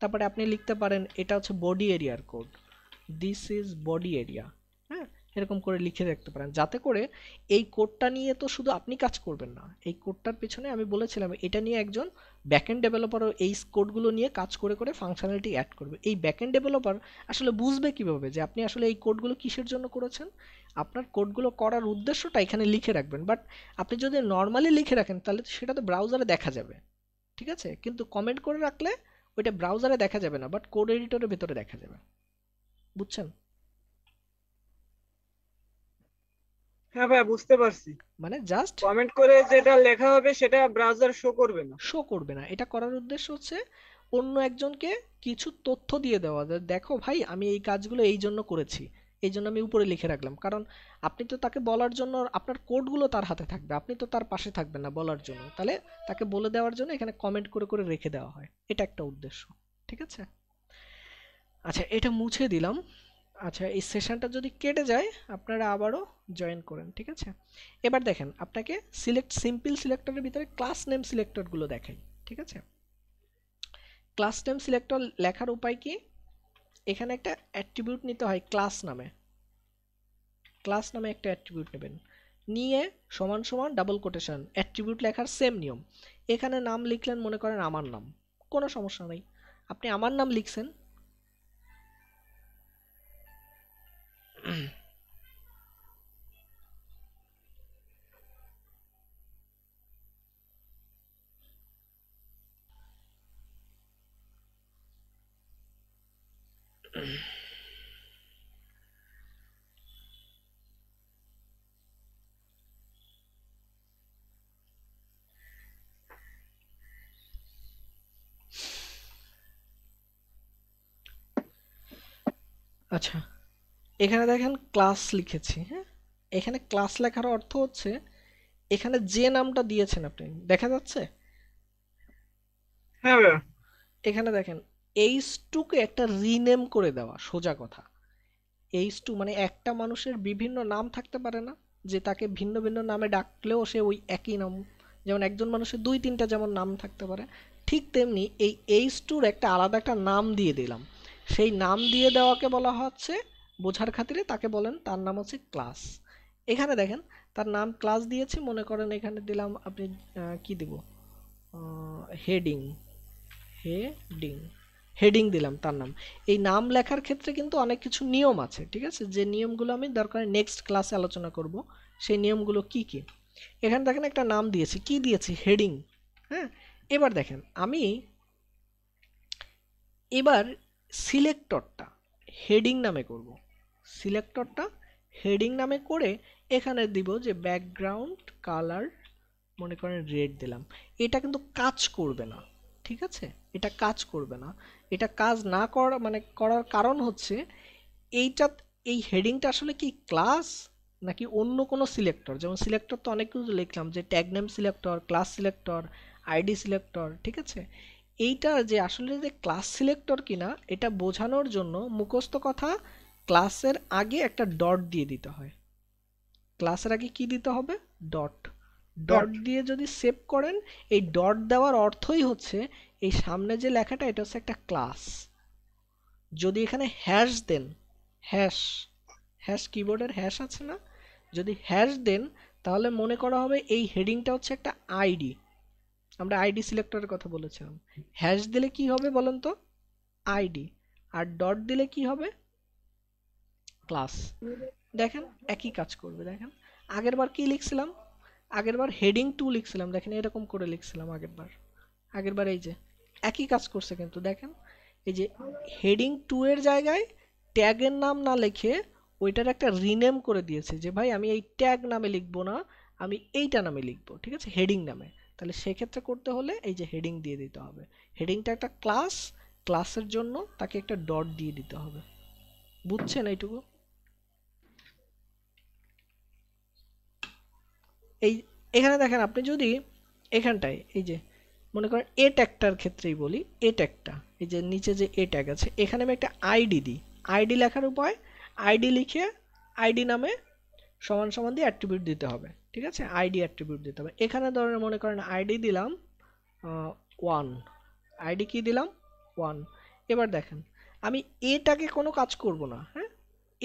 তারপরে আপনি লিখতে পারেন এটা হচ্ছে বডি এরিয়ার code this is body area হ্যাঁ এরকম করে লিখে দেখতে পারেন যাতে করে এই কোডটা নিয়ে তো শুধু আপনি কাজ করবেন না এই কোডটার পেছনে আমি বলেছিলাম এটা নিয়ে একজন ব্যাকএন্ড ডেভেলপারও এই কোডগুলো নিয়ে কাজ করে করে ফাংশনালিটি অ্যাড করবে এই ব্যাকএন্ড ডেভেলপার আসলে বুঝবে কিভাবে যে আপনি আসলে এই কোডগুলো কিসের জন্য করেছেন আপনার কোডগুলো করার উদ্দেশ্যটা এখানে লিখে রাখবেন বাট আপনি যদি নর্মালি লিখে রাখেন তাহলে সেটা তো ব্রাউজারে দেখা যাবে ঠিক আছে কিন্তু কমেন্ট করে রাখলে ওইটা ব্রাউজারে দেখা যাবে না বাট কোড এডিটরের ভেতরে দেখা যাবে বুঝছেন হ্যাঁ ভাই বুঝতে পারছি মানে জাস্ট কমেন্ট করে যেটা লেখা হবে সেটা ব্রাউজার শো করবে না শো করবে না এটা করার উদ্দেশ্য হচ্ছে অন্য একজনকে কিছু তথ্য দিয়ে দেওয়া দেখো ভাই আমি এই কাজগুলো এই জন্য করেছি এই জন্য আমি উপরে লিখে রাখলাম কারণ আপনি তো তাকে বলার জন্য আপনার কোডগুলো তার হাতে থাকবে আপনি তো তার পাশে থাকবেন না বলার জন্য তাহলে তাকে বলে দেওয়ার জন্য এখানে কমেন্ট করে করে রেখে দেওয়া হয় এটা একটা উদ্দেশ্য ঠিক আছে আচ্ছা এটা মুছে দিলাম আচ্ছা এই সেশনটা যদি কেটে যায় আপনারা আবারও জয়েন করেন ঠিক আছে এবার দেখেন আপনাকে সিলেক্ট সিম্পল সিলেক্টরের ভিতরে ক্লাস নেম সিলেক্টরগুলো দেখাই ঠিক আছে ক্লাস নেম সিলেক্টর লেখার উপায় কি এখানে একটা অ্যাট্রিবিউট নিতে হয় ক্লাস নামে ক্লাস নামে একটা অ্যাট্রিবিউট নেবেন নিয়ে সমান সমান ডাবল কোটেশন অ্যাট্রিবিউট লেখার সেম নিয়ম এখানে নাম লিখলেন মনে করেন আমার নাম কোনো সমস্যা নেই আপনি আমার নাম লিখছেন अच्छा এখানে দেখেন ক্লাস লিখেছি হ্যাঁ এখানে ক্লাস লেখার অর্থ হচ্ছে এখানে যে নামটা দিয়েছেন আপনি দেখা যাচ্ছে হ্যাঁ এখানে দেখেন এইচ টুকে একটা রিনেম করে দেওয়া সোজা কথা এইচ টু মানে একটা মানুষের বিভিন্ন নাম থাকতে পারে না যে তাকে ভিন্ন ভিন্ন নামে ডাকলেও সে ওই একই নাম যেমন একজন মানুষের দুই তিনটা যেমন নাম থাকতে পারে ঠিক তেমনি এই এইচ টুর একটা আলাদা একটা নাম দিয়ে দিলাম সেই নাম দিয়ে দেওয়াকে বলা হচ্ছে বোঝার খাতিরে তাকে বলেন তার নাম হচ্ছে ক্লাস এখানে দেখেন তার নাম ক্লাস দিয়েছি মনে করেন এখানে দিলাম আপনি কি দেব হেডিং হেডিং হেডিং দিলাম তার নাম এই নাম লেখার ক্ষেত্রে কিন্তু অনেক কিছু নিয়ম আছে ঠিক আছে যে নিয়মগুলো আমি দরকার নেক্সট ক্লাসে আলোচনা করব সেই নিয়মগুলো কি কি এখানে দেখেন একটা নাম দিয়েছি কি দিয়েছি হেডিং হ্যাঁ এবার দেখেন আমি এবার সিলেক্টরটা হেডিং নামে করব সিলেক্টরটা হেডিং নামে করে এখানে দিব যে ব্যাকগ্রাউন্ড কালার মনে করেন রেড দিলাম এটা কিন্তু কাজ করবে না ঠিক আছে এটা কাজ করবে না এটা কাজ না করা মানে করার কারণ হচ্ছে এইটা এই হেডিংটা আসলে কি ক্লাস নাকি অন্য কোনো সিলেক্টর যেমন সিলেক্টর তো অনেক কিছু লিখলাম যে tag name selector class selector ID selector ঠিক আছে এইটা যে আসলে যে ক্লাস সিলেক্টর কিনা এটা বোঝানোর জন্য মুখস্থ কথা ক্লাসের আগে একটা ডট দিয়ে দিতে হয় ক্লাসের আগে কি দিতে হবে ডট ডট দিয়ে যদি সেভ করেন এই ডট দেওয়ার অর্থই হচ্ছে এই সামনে যে লেখাটা এটা হচ্ছে একটা ক্লাস যদি এখানে হ্যাশ দেন হ্যাশ হ্যাশ কিবোর্ডের হ্যাশ আছে না যদি হ্যাশ দেন তাহলে মনে করা হবে এই হেডিংটা হচ্ছে একটা আইডি আমরা আইডি সিলেক্টরের কথা বলেছিলাম হ্যাশ দিলে কি হবে বলুন তো আইডি আর ডট দিলে কি হবে ক্লাস দেখেন একই কাজ করবে দেখেন আগের বার কি লিখছিলাম আগের বার হেডিং টু লিখছিলাম দেখেন এরকম করে লিখছিলাম আগের বার আগের বার এই যে একই কাজ করছে কিন্তু দেখেন এই যে হেডিং টু এর জায়গায় ট্যাগের নাম না লিখে ওইটার একটা রিনেম করে দিয়েছে যে ভাই আমি এই ট্যাগ নামে লিখবো না আমি এইটা নামে লিখবো ঠিক আছে হেডিং নামে তাহলে সেক্ষেত্রে করতে হলে এই যে হেডিং দিয়ে দিতে হবে হেডিংটা একটা ক্লাস ক্লাসের জন্য তাকে একটা ডট দিয়ে দিতে হবে বুঝছেন এইটুকু এই এখানে দেখেন আপনি যদি এখানটায় এই যে মনে করেন এ ট্যাগটার ক্ষেত্রেই বলি এ ট্যাগটা এই যে নিচে যে এ ট্যাগ আছে এখানে আমি একটা আইডি দিই আইডি লেখার উপায় আইডি লিখে আইডি নামে সমান সমান দিয়ে অ্যাট্রিবিউট দিতে হবে ঠিক আছে আইডি অ্যাট্রিবিউট দিতে হবে এখানে ধরেন মনে করেন আইডি দিলাম ওয়ান আইডি কি দিলাম ওয়ান এবার দেখেন আমি এটাকে কোনো কাজ করব না হ্যাঁ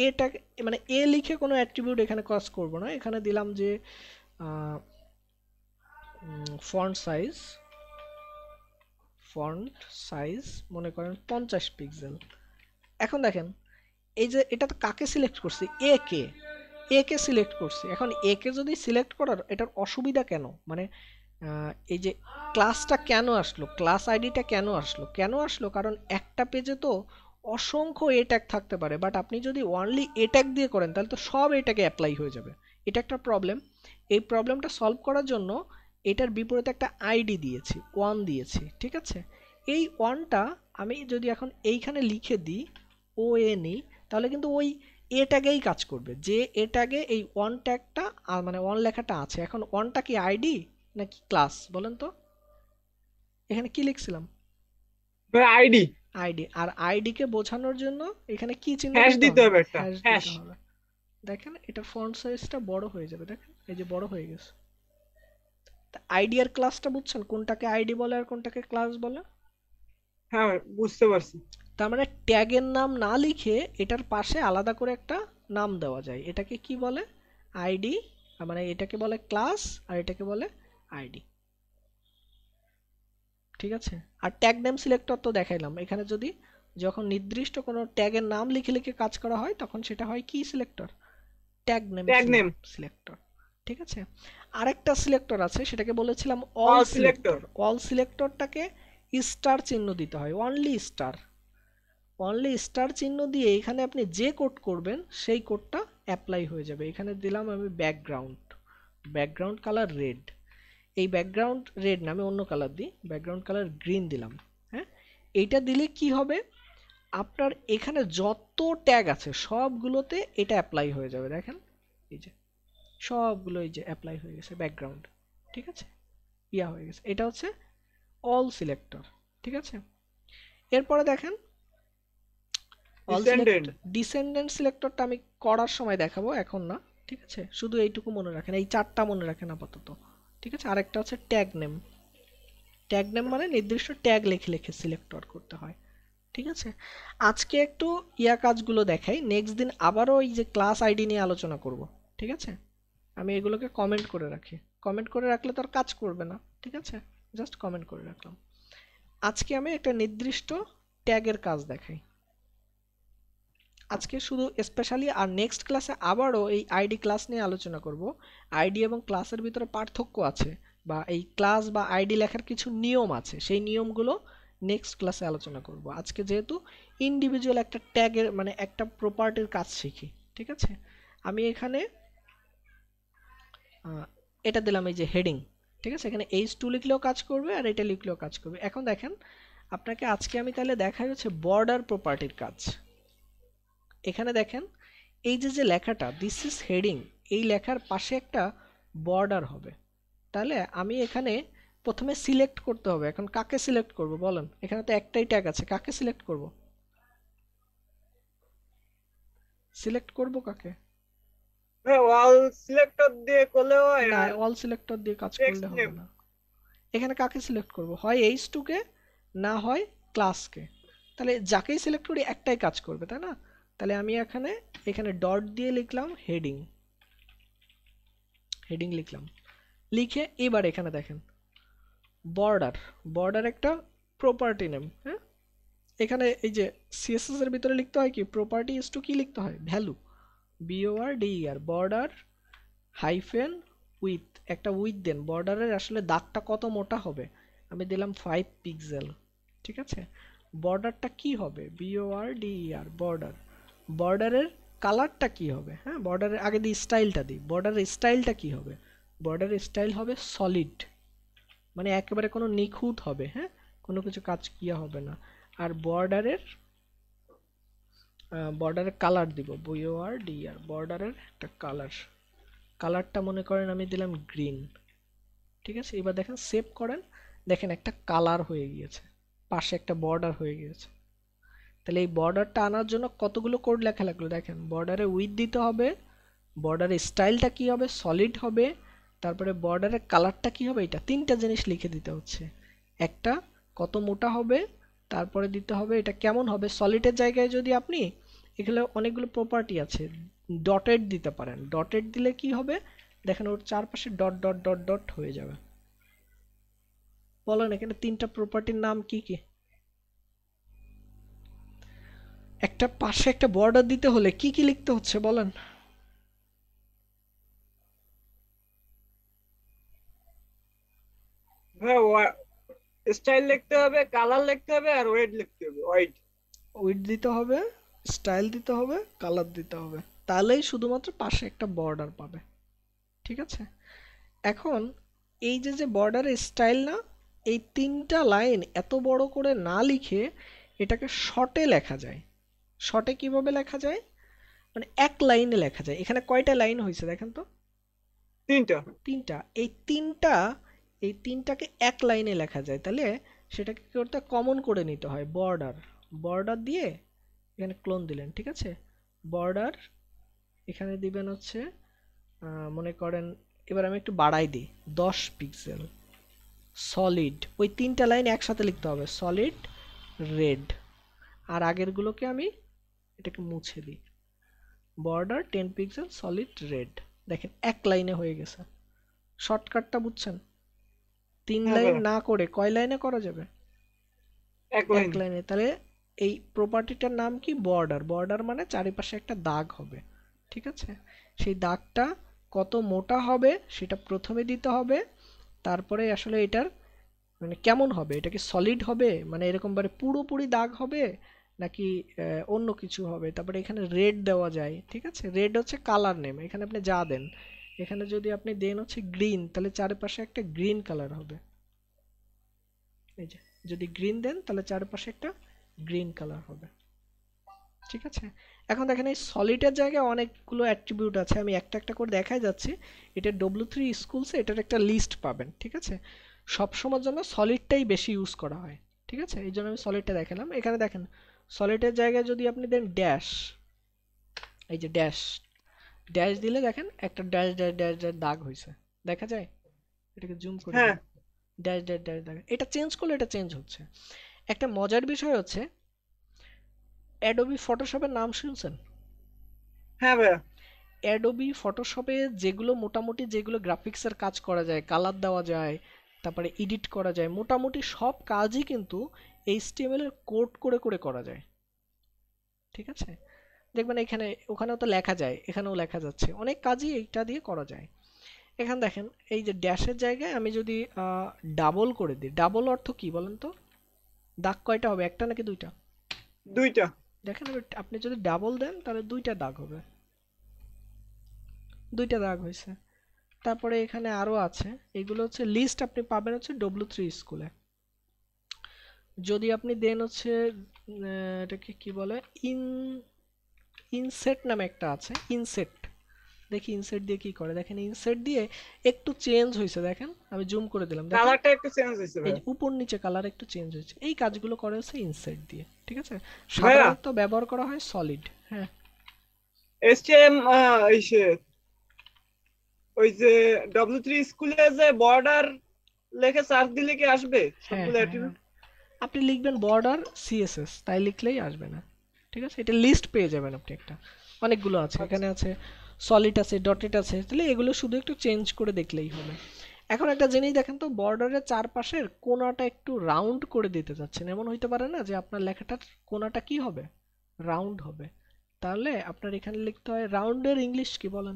এটাকে মানে এ লিখে কোনো অ্যাট্রিবিউট এখানে কাজ করব না এখানে দিলাম যে font সাইজ font সাইজ মনে করেন পঞ্চাশ পিক্সেল এখন দেখেন এই যে এটা তো কাকে সিলেক্ট করছি এ কে এ কে সিলেক্ট করছি এখন এ কে যদি সিলেক্ট করার এটার অসুবিধা কেন মানে এই যে ক্লাসটা কেন আসলো ক্লাস আইডিটা কেন আসলো কেন আসলো কারণ একটা পেজে তো অসংখ্য এ ট্যাগ থাকতে পারে বাট আপনি যদি ওয়ানলি এ ট্যাগ দিয়ে করেন তাহলে তো সব এটাকে অ্যাপ্লাই হয়ে যাবে এটা একটা প্রবলেম এই প্রবলেমটা সলভ করার জন্য এটার বিপরীতে একটা আইডি দিয়েছি ওয়ান দিয়েছি ঠিক আছে এই ওয়ানটা আমি যদি এখন এইখানে লিখে দিই ও এ নিই তাহলে কিন্তু ওই এ ট্যাগেই কাজ করবে যে এ ট্যাগে এই ওয়ান ট্যাগটা মানে ওয়ান লেখাটা আছে এখন ওয়ানটা কি আইডি নাকি ক্লাস বলেন তো এখানে কি লিখছিলাম আইডি মানে আইডি আর আইডি কে বোঝানোর জন্য এখানে কি চিহ্ন দিতে হবে একটা হ্যাশ দেখেন এটা ফন্ট সাইজটা বড় হয়ে যাবে দেখেন এই যে বড় হয়ে গেছে আইডিয়ার ক্লাসটা বুঝছেন কোনটাকে আইডি বলে আর কোনটাকে ক্লাস বলে হ্যাঁ বুঝতে পারছি তার মানে ট্যাগের নাম না লিখে এটার পাশে আলাদা করে একটা নাম দেওয়া যায় এটাকে কি বলে আইডি মানে এটাকে বলে ক্লাস আর এটাকে বলে আইডি ঠিক আছে আর ট্যাগ নেম সিলেক্টর তো দেখাইলাম এখানে যদি যখন নির্দিষ্ট কোনো ট্যাগের নাম লিখে লিখে কাজ করা হয় তখন সেটা হয় কি selector tag name tag name selector ঠিক আছে আরেকটা সিলেক্টর আছে সেটাকে বলেছিলাম অল সিলেক্টর অল সিলেক্টরটাকে স্টার চিহ্ন দিতে হয় অনলি স্টার অনলি স্টার চিহ্ন দিয়ে এখানে আপনি যে কোড করবেন সেই কোডটা অ্যাপ্লাই হয়ে যাবে এখানে দিলাম আমি ব্যাকগ্রাউন্ড ব্যাকগ্রাউন্ড কালার রেড এই ব্যাকগ্রাউন্ড রেড না আমি অন্য কালার দিই ব্যাকগ্রাউন্ড কালার গ্রিন দিলাম হ্যাঁ এইটা দিলে কি হবে আপনার এখানে যত ট্যাগ আছে সবগুলোতে এটা অ্যাপ্লাই হয়ে যাবে দেখেন এই যে সবগুলো এই যে অ্যাপ্লাই হয়ে গেছে ব্যাকগ্রাউন্ড ঠিক আছে ইয়া হয়ে গেছে এটা হচ্ছে অল সিলেক্টর ঠিক আছে এরপরে দেখেন ডিসেন্ডেন্ট সিলেক্টরটা আমি করার সময় দেখাবো এখন না ঠিক আছে শুধু এইটুকু মনে রাখেন এই চারটা মনে রাখেন আপাতত ঠিক আছে আরেকটা হচ্ছে ট্যাগ নেম ট্যাগ নেম মানে নির্দিষ্ট ট্যাগ লেখে লেখে সিলেক্টর করতে হয় ঠিক আছে আজকে একটু ইয়া কাজগুলো দেখাই নেক্সট দিন আবারও এই যে ক্লাস আইডি নিয়ে আলোচনা করব ঠিক আছে আমি এগুলোকে কমেন্ট করে রাখি কমেন্ট করে রাখলে তো আর কাজ করবে না ঠিক আছে জাস্ট কমেন্ট করে রাখলাম আজকে আমি একটা নির্দিষ্ট ট্যাগের কাজ দেখাই আজকে শুধু স্পেশালি আর নেক্সট ক্লাসে আবারও এই আইডি ক্লাস নিয়ে আলোচনা করব আইডি এবং ক্লাসের ভিতরে পার্থক্য আছে বা এই ক্লাস বা আইডি লেখার কিছু নিয়ম আছে সেই নিয়মগুলো নেক্সট ক্লাসে আলোচনা করব আজকে যেহেতু ইন্ডিভিজুয়াল একটা ট্যাগের মানে একটা প্রপার্টির কাজ শিখি ঠিক আছে আমি এখানে এটা দিলাম এই যে হেডিং ঠিক আছে এখানে এইচ টু লিখলেও কাজ করবে আর এটা লিখলেও কাজ করবে এখন দেখেন আপনাকে আজকে আমি তাহলে দেখাই হচ্ছে বর্ডার প্রপার্টির কাজ এখানে দেখেন এই যে যে লেখাটা দিস ইজ হেডিং এই লেখার পাশে একটা বর্ডার হবে তাহলে আমি এখানে প্রথমে সিলেক্ট করতে হবে এখন কাকে সিলেক্ট করব বলেন এখানে তো একটাই ট্যাগ আছে কাকে সিলেক্ট করব সিলেক্ট করব কাকে হ্যাঁ অল সিলেক্টর দিয়ে করলেও হয় না অল সিলেক্টর দিয়ে কাজ করলে হবে না এখানে কাকে সিলেক্ট করব হয় এইচ টুকে না হয় ক্লাসকে তাহলে যাকেই সিলেক্ট করি একটাই কাজ করবে তাই না তাহলে আমি এখানে এখানে ডট দিয়ে লিখলাম হেডিং হেডিং লিখলাম লিখে এবার এখানে দেখেন বর্ডার বর্ডার একটা প্রপার্টি নেম হ্যাঁ এখানে এই যে সিএসএস এর ভিতরে লিখতে হয় কি প্রপার্টি ইস টু কি লিখতে হয় value B O R D E R border hyphen width একটা উইথ দেন বর্ডারের আসলে দাগটা কত মোটা হবে আমি দিলাম ফাইভ পিক্সেল ঠিক আছে বর্ডারটা কি হবে বিওআরডিইআর বর্ডার বর্ডারের কালারটা কি হবে হ্যাঁ বর্ডারের আগে দিই স্টাইলটা দিই বর্ডারের স্টাইলটা কি হবে বর্ডার স্টাইল হবে সলিড মানে একেবারে কোনো নিখুঁত হবে হ্যাঁ কোনো কিছু কাজ কিয়া হবে না আর বর্ডারের বর্ডারের কালার দিব আর ডি আর বর্ডারের একটা কালার কালারটা মনে করেন আমি দিলাম গ্রিন ঠিক আছে এবার দেখেন সেভ করেন দেখেন একটা কালার হয়ে গিয়েছে পাশে একটা বর্ডার হয়ে গিয়েছে তাহলে এই বর্ডারটা আনার জন্য কতগুলো কোড লেখা লাগলো দেখেন বর্ডারে উইথ দিতে হবে বর্ডারের স্টাইলটা কি হবে সলিড হবে তারপরে বর্ডারের কালারটা কি হবে এটা তিনটা জিনিস লিখে দিতে হচ্ছে একটা কত মোটা হবে তারপরে দিতে হবে এটা কেমন হবে সলিডের জায়গায় যদি আপনি এখানে অনেকগুলো প্রপার্টি আছে ডটেড দিতে পারেন ডটেড দিলে কি হবে দেখেন ওর চারপাশে ডট ডট ডট ডট হয়ে যাবে বলেন এখানে তিনটা প্রপার্টির নাম কি কি একটা পাশে একটা বর্ডার দিতে হলে কি কি লিখতে হচ্ছে বলেন হ্যাঁ স্টাইল লিখতে হবে কালার লিখতে হবে আর ওয়েট লিখতে হবে ওয়েট ওয়েট দিতে হবে স্টাইল দিতে হবে কালার দিতে হবে তাহলেই শুধুমাত্র পাশে একটা বর্ডার পাবে ঠিক আছে এখন এই যে যে বর্ডারের স্টাইল না এই তিনটা লাইন এত বড় করে না লিখে এটাকে শর্টে লেখা যায় শর্টে কিভাবে লেখা যায় মানে এক লাইনে লেখা যায় এখানে কয়টা লাইন হয়েছে দেখেন তো তিনটা তিনটা এই তিনটা এই তিনটাকে এক লাইনে লেখা যায় তাহলে সেটাকে কি করতে কমন করে নিতে হয় বর্ডার বর্ডার দিয়ে এখানে ক্লোন দিলেন ঠিক আছে বর্ডার এখানে দিবেন হচ্ছে মনে করেন এবার আমি একটু বাড়াই দিই দশ পিক্সেল সলিড ওই তিনটা লাইন একসাথে লিখতে হবে সলিড রেড আর আগেরগুলোকে আমি এটাকে মুছে দিই border ten pixel solid red দেখেন এক লাইনে হয়ে গেছে শর্টকাটটা বুঝছেন তিন হ্যাঁ, লাইন না করে কয় লাইনে করা যাবে এক লাইনে তাহলে এই প্রপার্টিটার নাম কি বর্ডার বর্ডার মানে চারিপাশে একটা দাগ হবে ঠিক আছে সেই দাগটা কত মোটা হবে সেটা প্রথমে দিতে হবে তারপরে আসলে এটার মানে কেমন হবে এটা কি সলিড হবে মানে এরকম বারে পুরোপুরি দাগ হবে নাকি অন্য কিছু হবে তারপরে এখানে রেড দেওয়া যায় ঠিক আছে রেড হচ্ছে কালার নেম এখানে আপনি যা দেন এখানে যদি আপনি দেন হচ্ছে গ্রিন তাহলে চারপাশে একটা গ্রিন কালার হবে এই যে যদি গ্রিন দেন তাহলে চারপাশে একটা গ্রিন কালার হবে ঠিক আছে এখন দেখেন এই সলিডের জায়গায় অনেকগুলো অ্যাট্রিবিউট আছে আমি একটা একটা করে দেখাই যাচ্ছি এটা ডব্লু থ্রি স্কুলসে এটার একটা লিস্ট পাবেন ঠিক আছে সবসময়ের জন্য সলিডটাই বেশি ইউজ করা হয় ঠিক আছে এই জন্য আমি সলিডটা দেখালাম এখানে দেখেন সলিডের জায়গায় যদি আপনি দেন ড্যাশ এই যে ড্যাশ ড্যাশ দিলে দেখেন একটা ড্যাশ ড্যাশ ড্যাশ ড্যাশ দাগ হয়েছে দেখা যায় এটাকে জুম করে ড্যাশ ড্যাশ ড্যাশ দাগ এটা চেঞ্জ করলে এটা চেঞ্জ হচ্ছে একটা মজার বিষয় হচ্ছে অ্যাডোবি ফটোশপের নাম শুনছেন হ্যাঁ ভাই অ্যাডোবি ফটোশপে যেগুলো মোটামুটি যেগুলো গ্রাফিক্সের কাজ করা যায় কালার দেওয়া যায় তারপরে এডিট করা যায় মোটামুটি সব কাজই কিন্তু এইচটিএমএল এর কোড করে করে করা যায় ঠিক আছে দেখবেন এখানে ওখানেও তো লেখা যায় এখানেও লেখা যাচ্ছে অনেক কাজই এইটা দিয়ে করা যায় এখানে দেখেন এই যে ড্যাশের জায়গায় আমি যদি ডাবল করে দিই ডাবল অর্থ কি বলেন তো দাগ কয়টা হবে একটা নাকি দুইটা দুইটা দেখেন আপনি যদি ডাবল দেন তাহলে দুইটা দাগ হবে দুইটা দাগ হয়েছে তারপরে এখানে আরও আছে এগুলো হচ্ছে লিস্ট আপনি পাবেন হচ্ছে ডব্লু থ্রি স্কুলে যদি আপনি দেন হচ্ছে এটাকে কি বলে ইন ইনসেট নামে একটা আছে ইনসেট দেখি ইনসেট দিয়ে কি করে দেখেন ইনসেট দিয়ে একটু চেঞ্জ হয়েছে দেখেন আমি জুম করে দিলাম কালারটা একটু চেঞ্জ হয়েছে ভাই উপর নিচে কালার একটু চেঞ্জ হয়েছে এই কাজগুলো করে হচ্ছে ইনসেট দিয়ে ঠিক আছে সাধারণত ব্যবহার করা হয় সলিড হ্যাঁ এসটিএম ইসে ওই যে W3 স্কুলে যে বর্ডার লেখে সার্চ দিলে কি আসবে হ্যাঁ, সবগুলো হ্যাঁ, হ্যাঁ। আপনি লিখবেন বর্ডার সিএসএস তাই লিখলেই আসবে না ঠিক আছে এটা লিস্ট পেয়ে যাবেন আপনি একটা অনেকগুলো আছে এখানে আছে সলিড আছে ডটেড আছে তাহলে এগুলো শুধু একটু চেঞ্জ করে দেখলেই হবে এখন একটা জিনিস দেখেন তো বর্ডারের চারপাশের কোনাটা একটু রাউন্ড করে দিতে চাচ্ছেন এমন হইতে পারে না যে আপনার লেখাটার কোনাটা কি হবে রাউন্ড হবে তাহলে আপনার এখানে লিখতে হয় রাউন্ডের ইংলিশ কি বলেন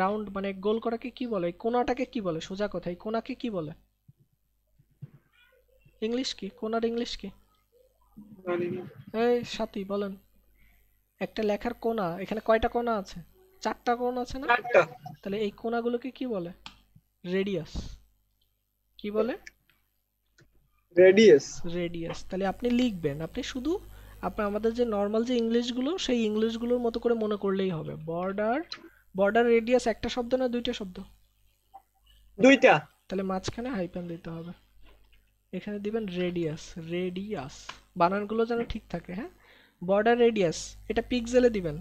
রাউন্ড মানে গোল করাকে কি বলে কোনাটাকে কি বলে সোজা কথা এই কোনাকে কি বলে ইংলিশ কি কোনার ইংলিশ কি এই সাথী বলেন একটা লেখার কোনা এখানে কয়টা কোনা আছে চারটা কোণ আছে না চারটা তাহলে এই কোণাগুলোকে কি বলে রেডিয়াস কি বলে রেডিয়াস রেডিয়াস তাহলে আপনি লিখবেন আপনি শুধু আপনি আমাদের যে নর্মাল যে ইংলিশগুলো সেই ইংলিশগুলোর মতো করে মনে করলেই হবে বর্ডার বর্ডার রেডিয়াস একটা শব্দ না দুইটা শব্দ দুইটা তাহলে মাঝখানে হাইপেন দিতে হবে এখানে দিবেন রেডিয়াস রেডিয়াস বানানগুলো যেন ঠিক থাকে হ্যাঁ বর্ডার রেডিয়াস এটা পিক্সেলে দিবেন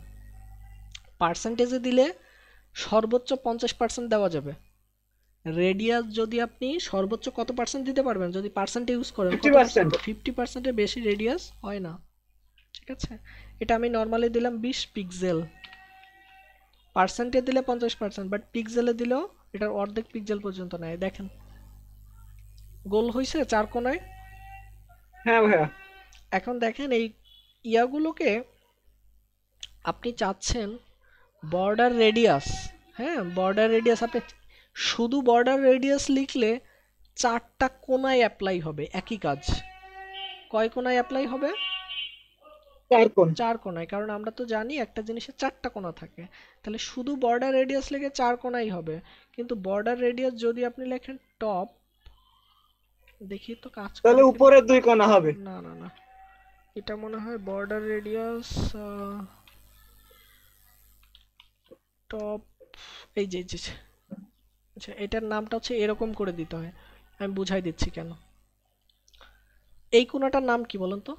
পার্সেন্টেজে দিলে সর্বোচ্চ পঞ্চাশ পার্সেন্ট দেওয়া যাবে রেডিয়াস যদি আপনি সর্বোচ্চ কত পার্সেন্ট দিতে পারবেন যদি পার্সেন্ট ইউজ করেন ফিফটি পার্সেন্টের বেশি রেডিয়াস হয় না ঠিক আছে এটা আমি নর্মালি দিলাম বিশ পিক্সেল পার্সেন্টে দিলে পঞ্চাশ পার্সেন্ট বাট পিক্সেলে দিলেও এটার অর্ধেক পিক্সেল পর্যন্ত নেয় দেখেন গোল হয়েছে চার কোনায় হ্যাঁ ভাইয়া এখন দেখেন এই ইয়াগুলোকে আপনি চাচ্ছেন বর্ডার রেডিয়াস হ্যাঁ বর্ডার রেডিয়াস আপনি শুধু বর্ডার রেডিয়াস লিখলে চারটা কোনায় অ্যাপ্লাই হবে একই কাজ কয় কোনায় অ্যাপ্লাই হবে চার কোনায় কারণ আমরা তো জানি একটা জিনিসের চারটা কোনা থাকে তাহলে শুধু বর্ডার রেডিয়াস লিখে চার কোনায় হবে কিন্তু বর্ডার রেডিয়াস যদি আপনি লেখেন টপ দেখি তো কাজ তাহলে উপরের দুই কোণা হবে না না না এটা মনে হয় বর্ডার রেডিয়াস টপ এই যে যে আচ্ছা, আচ্ছা এটার নামটা হচ্ছে এরকম করে দিতে হয় আমি বুঝাই দিচ্ছি কেন এই কোণাটার নাম কি বলেন তো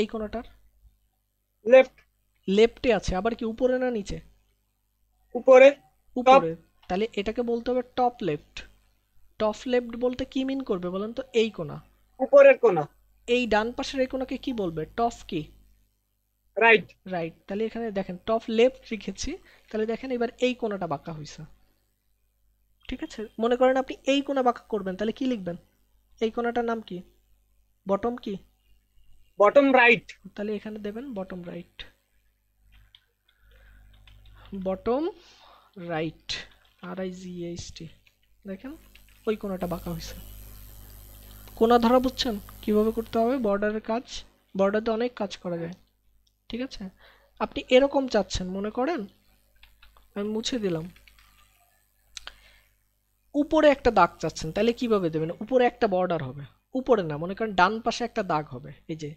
এই কোণাটার লেফট লেফটে আছে আবার কি উপরে না নিচে উপরে উপরে তাহলে এটাকে বলতে হবে টপ লেফট টপ লেফট বলতে কি মিন করবে বলেন তো এই কোণা উপরের কোণা এই ডান পাশের এই কোণাকে কি বলবে টপ কি রাইট রাইট তাহলে এখানে দেখেন টপ লেফট লিখেছি তাহলে দেখেন এবার এই কোণাটা বাঁকা হইছে ঠিক আছে মনে করেন আপনি এই কোণা বাঁকা করবেন তাহলে কি লিখবেন এই কোণাটার নাম কি বটম কি বটম রাইট তাহলে এখানে দেবেন bottom right bottom right R I G H T দেখেন ওই কোনাটা বাঁকা হয়েছে কোনা ধরা বুঝছেন কিভাবে করতে হবে বর্ডারের কাজ বর্ডারতে অনেক কাজ করা যায় ঠিক আছে আপনি এরকম চাচ্ছেন মনে করেন আমি মুছে দিলাম উপরে একটা দাগ চাচ্ছেন তাহলে কিভাবে দেবেন উপরে একটা বর্ডার হবে উপরে না মনে করেন ডান পাশে একটা দাগ হবে এই যে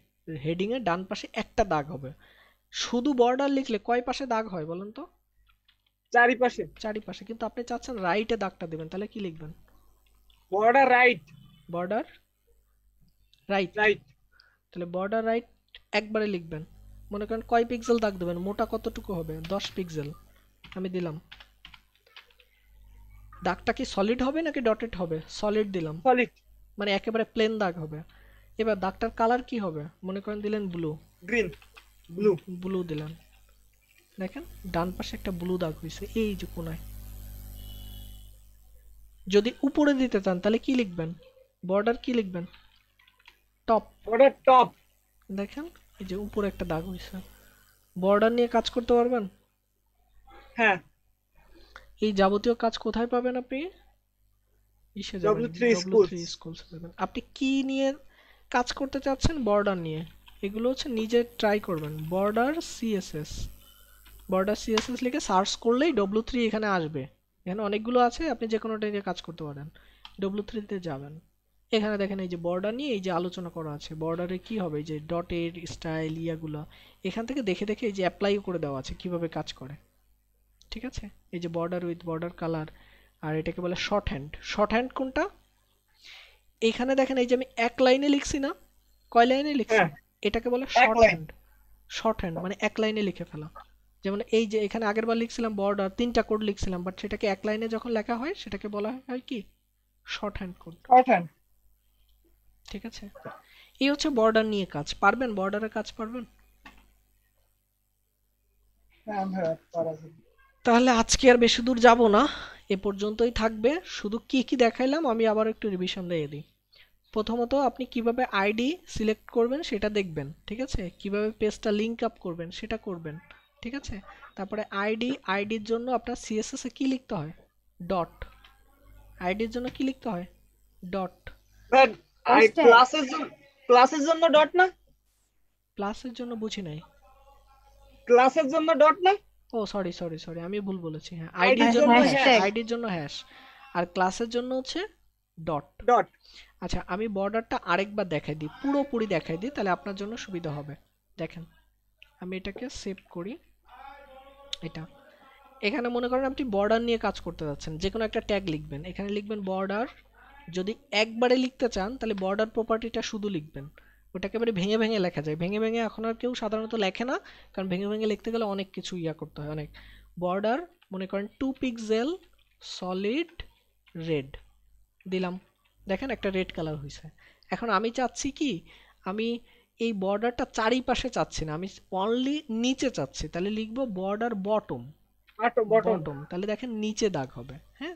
হেডিংয়ে ডান পাশে একটা দাগ হবে শুধু বর্ডার লিখলে কয় পাশে দাগ হয় বলুন তো চারিপাশে চারিপাশে কিন্তু আপনি চাচ্ছেন রাইটে দাগটা দেবেন তাহলে কি লিখবেন border right border right right তাহলে বর্ডার রাইট একবারে লিখবেন মনে করেন কয় পিক্সেল দাগ দেবেন মোটা কতটুকু হবে দশ পিক্সেল আমি দিলাম দাগটা কি সলিড হবে নাকি ডটেড হবে সলিড দিলাম সলিড মানে একেবারে প্লেন দাগ হবে এবার দাগটার কালার কি হবে মনে করেন দিলেন ব্লু গ্রিন ব্লু ব্লু দিলেন দেখেন ডান পাশে একটা ব্লু দাগ হয়েছে এই যে কোনায় যদি উপরে দিতে চান তাহলে কি লিখবেন বর্ডার কি লিখবেন টপ বর্ডার টপ দেখেন এই যে উপরে একটা দাগ হয়েছে বর্ডার নিয়ে কাজ করতে পারবেন হ্যাঁ এই যাবতীয় কাজ কোথায় পাবেন আপনি ইসে আপনি কি নিয়ে কাজ করতে চাচ্ছেন বর্ডার নিয়ে এগুলো হচ্ছে নিজে ট্রাই করবেন বর্ডার সিএসএস বর্ডার সিএসএস লিখে সার্চ করলেই ডব্লিউ থ্রি এখানে আসবে এখানে অনেকগুলো আছে আপনি যে কোনোটা নিয়ে কাজ করতে পারেন ডব্লু থ্রিতে যাবেন এখানে দেখেন এই যে বর্ডার নিয়ে এই যে আলোচনা করা আছে বর্ডারে কি হবে যে ডটের স্টাইল ইয়াগুলো এখান থেকে দেখে দেখে এই যে অ্যাপ্লাইও করে দেওয়া আছে কিভাবে কাজ করে ঠিক আছে এই যে বর্ডার উইথ বর্ডার কালার আর এটাকে বলে শর্ট হ্যান্ড শর্ট হ্যান্ড কোনটা এখানে দেখেন এই যে আমি এক লাইনে লিখছি না কয় লাইনে লিখছি হ্যাঁ। এটাকে বলে শর্ট হ্যান্ড শর্ট হ্যান্ড মানে এক লাইনে লিখে ফেলা যেমন এই যে এখানে আগেরবার লিখছিলাম বর্ডার তিনটা কোড লিখছিলাম বাট সেটাকে এক লাইনে যখন লেখা হয় সেটাকে বলা হয় কি shorthand code shorthand ঠিক আছে এই হচ্ছে বর্ডার নিয়ে কাজ পারবেন বর্ডারের কাজ পারবেন হ্যাঁ, তাহলে আজকে আর বেশি দূর যাব না এ পর্যন্তই থাকবে শুধু কি কি দেখাইলাম আমি আবার একটু রিভিশন দিয়ে দিই প্রথমত আপনি কিভাবে আইডি সিলেক্ট করবেন সেটা দেখবেন ঠিক আছে কিভাবে পেজটা লিঙ্ক আপ করবেন সেটা করবেন ঠিক আছে তারপরে আইডি আইডির জন্য আপনার সিএসএসে কি লিখতে হয় ডট আইডির জন্য কি লিখতে হয় ডট ক্লাসের জন্য ক্লাসের জন্য ডট না ক্লাসের জন্য বুঝি নাই ক্লাসের জন্য ডট না ও সরি সরি সরি আমি ভুল বলেছি হ্যাঁ আইডির জন্য আইডির জন্য হ্যাশ আর ক্লাসের জন্য হচ্ছে ডট ডট আচ্ছা আমি বর্ডারটা আরেকবার দেখাই দিই পুরোপুরি দেখাই দিই তাহলে আপনার জন্য সুবিধা হবে দেখেন আমি এটাকে সেভ করি এটা এখানে মনে করেন আপনি বর্ডার নিয়ে কাজ করতে যাচ্ছেন যে কোনো একটা ট্যাগ লিখবেন এখানে লিখবেন বর্ডার যদি একবারে লিখতে চান তাহলে বর্ডার প্রপার্টিটা শুধু লিখবেন ওটা একেবারে ভেঙে ভেঙে লেখা যায় ভেঙে ভেঙে এখন আর কেউ সাধারণত লেখে না কারণ ভেঙে ভেঙে লিখতে গেলে অনেক কিছু ইয়া করতে হয় অনেক বর্ডার মনে করেন টু পিক্সেল সলিড রেড দিলাম দেখেন একটা রেড কালার হয়েছে এখন আমি চাচ্ছি কি আমি এই বর্ডারটা চারিপাশে চাচ্ছি না আমি অনলি নিচে চাচ্ছি তাহলে লিখবো বর্ডার বটম বটম তাহলে দেখেন নিচে দাগ হবে হ্যাঁ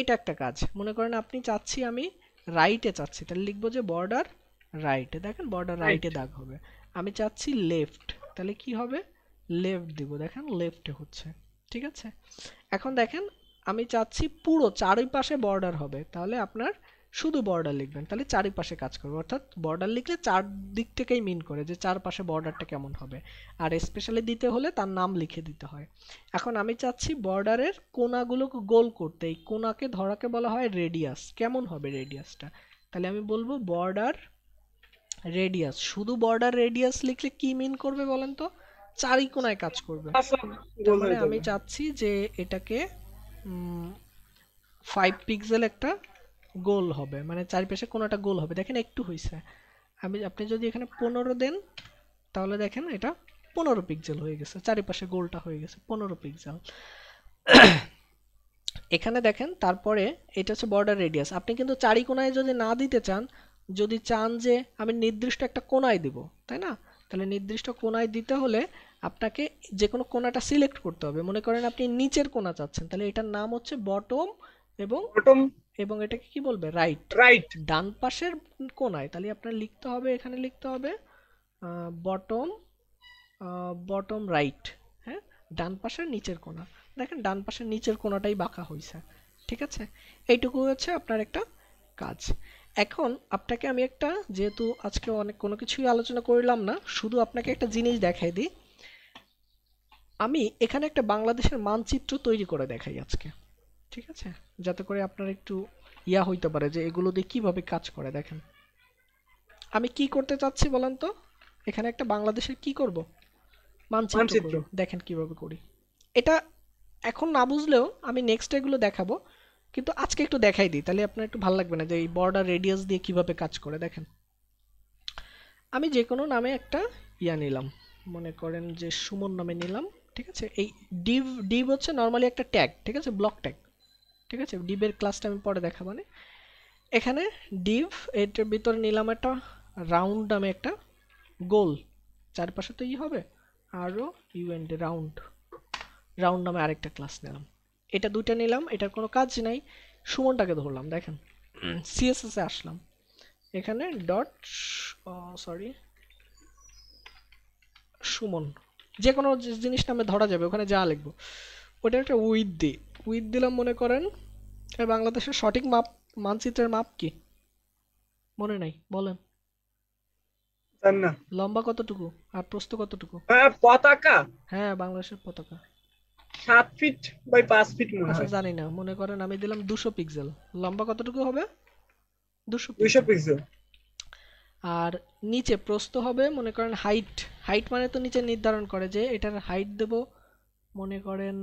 এটা একটা কাজ মনে করেন আপনি চাচ্ছি আমি রাইটে চাচ্ছি তাহলে লিখবো যে বর্ডার রাইটে দেখেন বর্ডার রাইটে দাগ হবে আমি চাচ্ছি লেফট তাহলে কি হবে লেফট দিব দেখেন লেফটে হচ্ছে ঠিক আছে এখন দেখেন আমি চাচ্ছি পুরো চারিপাশে বর্ডার হবে তাহলে আপনার শুধু বর্ডার লিখবেন তাহলে চারিপাশে কাজ করবে অর্থাৎ বর্ডার লিখলে চার দিক থেকেই মিন করে যে চারপাশে বর্ডারটা কেমন হবে আর স্পেশালি দিতে হলে তার নাম লিখে দিতে হয় এখন আমি চাচ্ছি বর্ডারের কোনাগুলোকে গোল করতে এই কোনাকে ধরাকে বলা হয় রেডিয়াস কেমন হবে রেডিয়াসটা তাহলে আমি বলবো বর্ডার রেডিয়াস শুধু বর্ডার রেডিয়াস লিখলে কি মিন করবে বলেন তো চারি কোনায় কাজ করবে আমি চাচ্ছি যে এটাকে ফাইভ পিক্সেল একটা গোল হবে মানে চারিপাশে কোনো একটা গোল হবে দেখেন একটু হয়েছে আমি আপনি যদি এখানে পনেরো দেন তাহলে দেখেন এটা পনেরো পিক্সেল হয়ে গেছে চারিপাশে গোলটা হয়ে গেছে পনেরো পিক্সেল এখানে দেখেন তারপরে এটা হচ্ছে বর্ডার রেডিয়াস আপনি কিন্তু চারি কোনায় যদি না দিতে চান যদি চান যে আমি নির্দিষ্ট একটা কোনায় দিব তাই না তাহলে নির্দিষ্ট কোনায় দিতে হলে আপনাকে যে কোনো কোনাটা সিলেক্ট করতে হবে মনে করেন আপনি নিচের কোনা চাচ্ছেন তাহলে এটার নাম হচ্ছে বটম এবং বটম এবং এটাকে কি বলবে রাইট রাইট ডান পাশের কোণায় তাহলে আপনার লিখতে হবে এখানে লিখতে হবে বটম বটম রাইট হ্যাঁ ডান পাশের নিচের কোণা দেখেন ডান পাশের নিচের কোণাটাই বাঁকা হয়েছে ঠিক আছে এইটুকু হচ্ছে আপনার একটা কাজ এখন আপনাকে আমি একটা যেহেতু আজকে অনেক কোনো কিছুই আলোচনা করলাম না শুধু আপনাকে একটা জিনিস দেখাই দিই আমি এখানে একটা বাংলাদেশের মানচিত্র তৈরি করে দেখাই আজকে ঠিক আছে যাতে করে আপনার একটু ইয়া হইতে পারে যে এগুলো দিয়ে কিভাবে কাজ করে দেখেন আমি কি করতে চাচ্ছি বলেন তো এখানে একটা বাংলাদেশের কি করব মানচিত্র দেখেন কিভাবে করি এটা এখন না বুঝলেও আমি নেক্সট এগুলো দেখাবো কিন্তু আজকে একটু দেখাই দিই তাহলে আপনার একটু ভালো লাগবে না যে এই বর্ডার রেডিয়াস দিয়ে কিভাবে কাজ করে দেখেন আমি যে কোনো নামে একটা ইয়া নিলাম মনে করেন যে সুমন নামে নিলাম ঠিক আছে এই ডিভ ডিভ হচ্ছে নর্মালি একটা ট্যাগ ঠিক আছে ব্লক ট্যাগ ঠিক আছে ডিভের ক্লাসটা আমি পরে দেখাবো মানে এখানে ডিভ এটার ভিতরে নিলাম একটা রাউন্ড নামে একটা গোল চারপাশে তো ই হবে আরও ইউএনডি রাউন্ড রাউন্ড নামে আরেকটা ক্লাস নিলাম এটা দুইটা নিলাম এটার কোনো কাজ নাই সুমনটাকে ধরলাম দেখেন সিএসএসে আসলাম এখানে ডট সরি সুমন যে কোনো জিনিস নামে ধরা যাবে ওখানে যা লিখবো ওটা একটা উইথ দিই উইথ দিলাম মনে করেন বাংলাদেশের সঠিক মাপ মানচিত্রের মাপ কি মনে নাই বলেন লম্বা কতটুকু আর প্রস্থ কতটুকু পতাকা হ্যাঁ বাংলাদেশের পতাকা সাত ফিট বাই পাঁচ ফিট আচ্ছা, জানি না মনে করেন আমি দিলাম দুশো পিক্সেল লম্বা কতটুকু হবে দুশো দুশো পিক্সেল আর নিচে প্রস্থ হবে মনে করেন হাইট হাইট মানে তো নিচে নির্ধারণ করে যে এটার হাইট দেব মনে করেন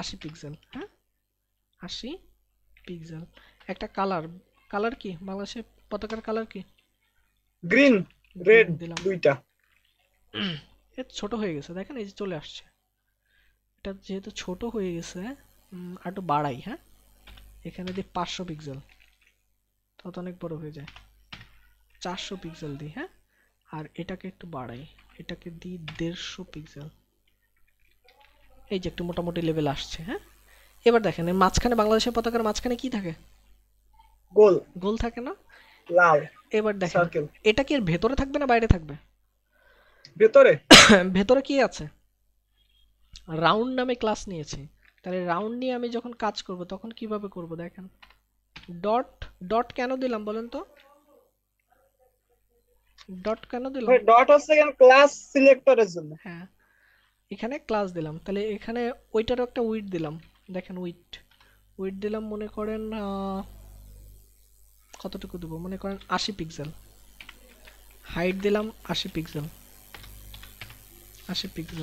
আশি পিক্সেল হ্যাঁ আশি পিক্সেল একটা কালার কালার কি বাংলাদেশের পতাকার কালার কি গ্রিন রেড দিলাম দুইটা এ ছোট হয়ে গেছে দেখেন এই যে চলে আসছে এটা যেহেতু ছোট হয়ে গেছে আর একটু বাড়াই হ্যাঁ এখানে দিই পাঁচশো পিক্সেল তত অনেক বড় হয়ে যায় চারশো পিক্সেল দিই হ্যাঁ আর এটাকে একটু বাড়াই এটাকে দিই দেড়শো পিক্সেল এই যে একটু মোটামুটি লেভেল আসছে হ্যাঁ এবার দেখেন মাঝখানে বাংলাদেশের পতাকার মাঝখানে কি থাকে গোল গোল থাকে না লাল এবার দেখেন এটা কি এর ভেতরে থাকবে না বাইরে থাকবে ভেতরে *coughs* ভেতরে কি আছে রাউন্ড নামে ক্লাস নিয়েছি তাহলে রাউন্ড নিয়ে আমি যখন কাজ করব তখন কিভাবে করব দেখেন ডট ডট কেন দিলাম বলেন তো ডট কেন দিলাম ডট হচ্ছে ক্লাস সিলেক্টরের জন্য হ্যাঁ এখানে ক্লাস দিলাম তাহলে এখানে ওইটারও একটা উইট দিলাম দেখেন উইট উইট দিলাম মনে করেন কতটুকু দেবো মনে করেন আশি পিক্সেল হাইট দিলাম আশি পিক্সেল আশি পিক্সেল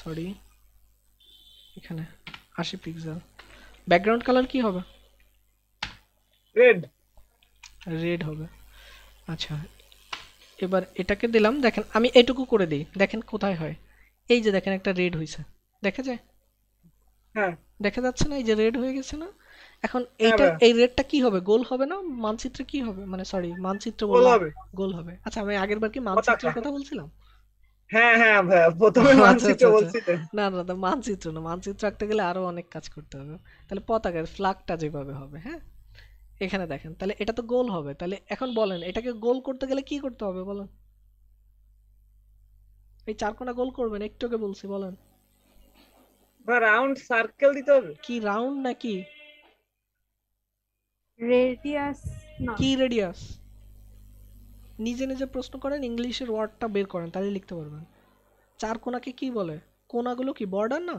সরি এখানে আশি পিক্সেল ব্যাকগ্রাউন্ড কালার কি হবে রেড রেড হবে আচ্ছা এবার এটাকে দিলাম দেখেন আমি এটুকু করে দিই দেখেন কোথায় হয় এই যে দেখেন একটা রেড হয়েছে দেখা যায় হ্যাঁ দেখা যাচ্ছে না এই যে রেড হয়ে গেছে না এখন হ্যাঁ এইটা এই রেডটা কি হবে গোল হবে না মানচিত্রে কি হবে মানে সরি মানচিত্র গোল হবে গোল হবে আচ্ছা আমি আগের বার কি মানচিত্রের কথা বলছিলাম হ্যাঁ হ্যাঁ প্রথমে মানচিত্র বলছিলেন না না না মানচিত্র না মানচিত্র আঁকতে গেলে আরো অনেক কাজ করতে হবে তাহলে পতাকার ফ্ল্যাগটা যেভাবে হবে হ্যাঁ এখানে দেখেন তাহলে এটা তো গোল হবে তাহলে এখন বলেন এটাকে গোল করতে গেলে কি করতে হবে বলেন এই চার কোনা গোল করবেন একটুকে বলছি বলেন রাউন্ড সার্কেল দিতে হবে কি রাউন্ড নাকি রেডিয়াস কি রেডিয়াস নিজে নিজে প্রশ্ন করেন ইংলিশের ওয়ার্ডটা বের করেন তাহলে লিখতে পারবেন চার কোনাকে কি বলে কোনাগুলো কি বর্ডার না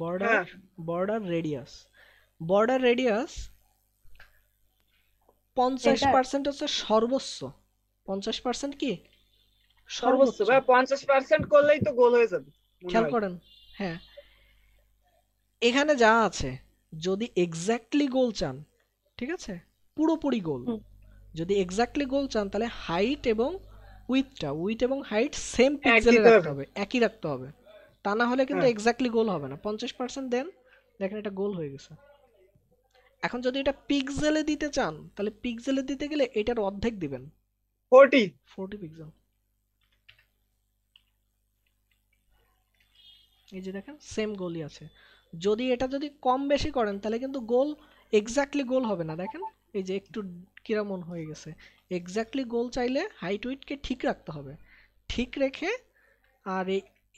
border border radius border radius পঞ্চাশ পার্সেন্ট হচ্ছে সর্বোচ্চ পঞ্চাশ পার্সেন্ট কি সর্বোচ্চ ভাই 50% করলেই তো গোল হয়ে যাবে খেয়াল করেন হ্যাঁ এখানে যা আছে যদি এক্স্যাক্টলি গোল চান ঠিক আছে পুরোপুরি গোল যদি এক্স্যাক্টলি গোল চান তাহলে হাইট এবং উইথটা উইথ এবং হাইট সেম পিক্সেলে রাখতে হবে একই রাখতে হবে তা না হলে কিন্তু এক্স্যাক্টলি গোল হবে না পঞ্চাশ পার্সেন্ট দেন দেখেন এটা গোল হয়ে গেছে এখন যদি এটা পিক্সেলে দিতে চান তাহলে পিক্সেলে দিতে গেলে এটার অর্ধেক দিবেন 40 40 পিক্সেল এই যে দেখেন সেম গোলই আছে যদি এটা যদি কম বেশি করেন তাহলে কিন্তু গোল এক্স্যাক্টলি গোল হবে না দেখেন এই যে একটু কিরমন হয়ে গেছে এক্স্যাক্টলি গোল চাইলে হাইট উইটকে ঠিক রাখতে হবে ঠিক রেখে আর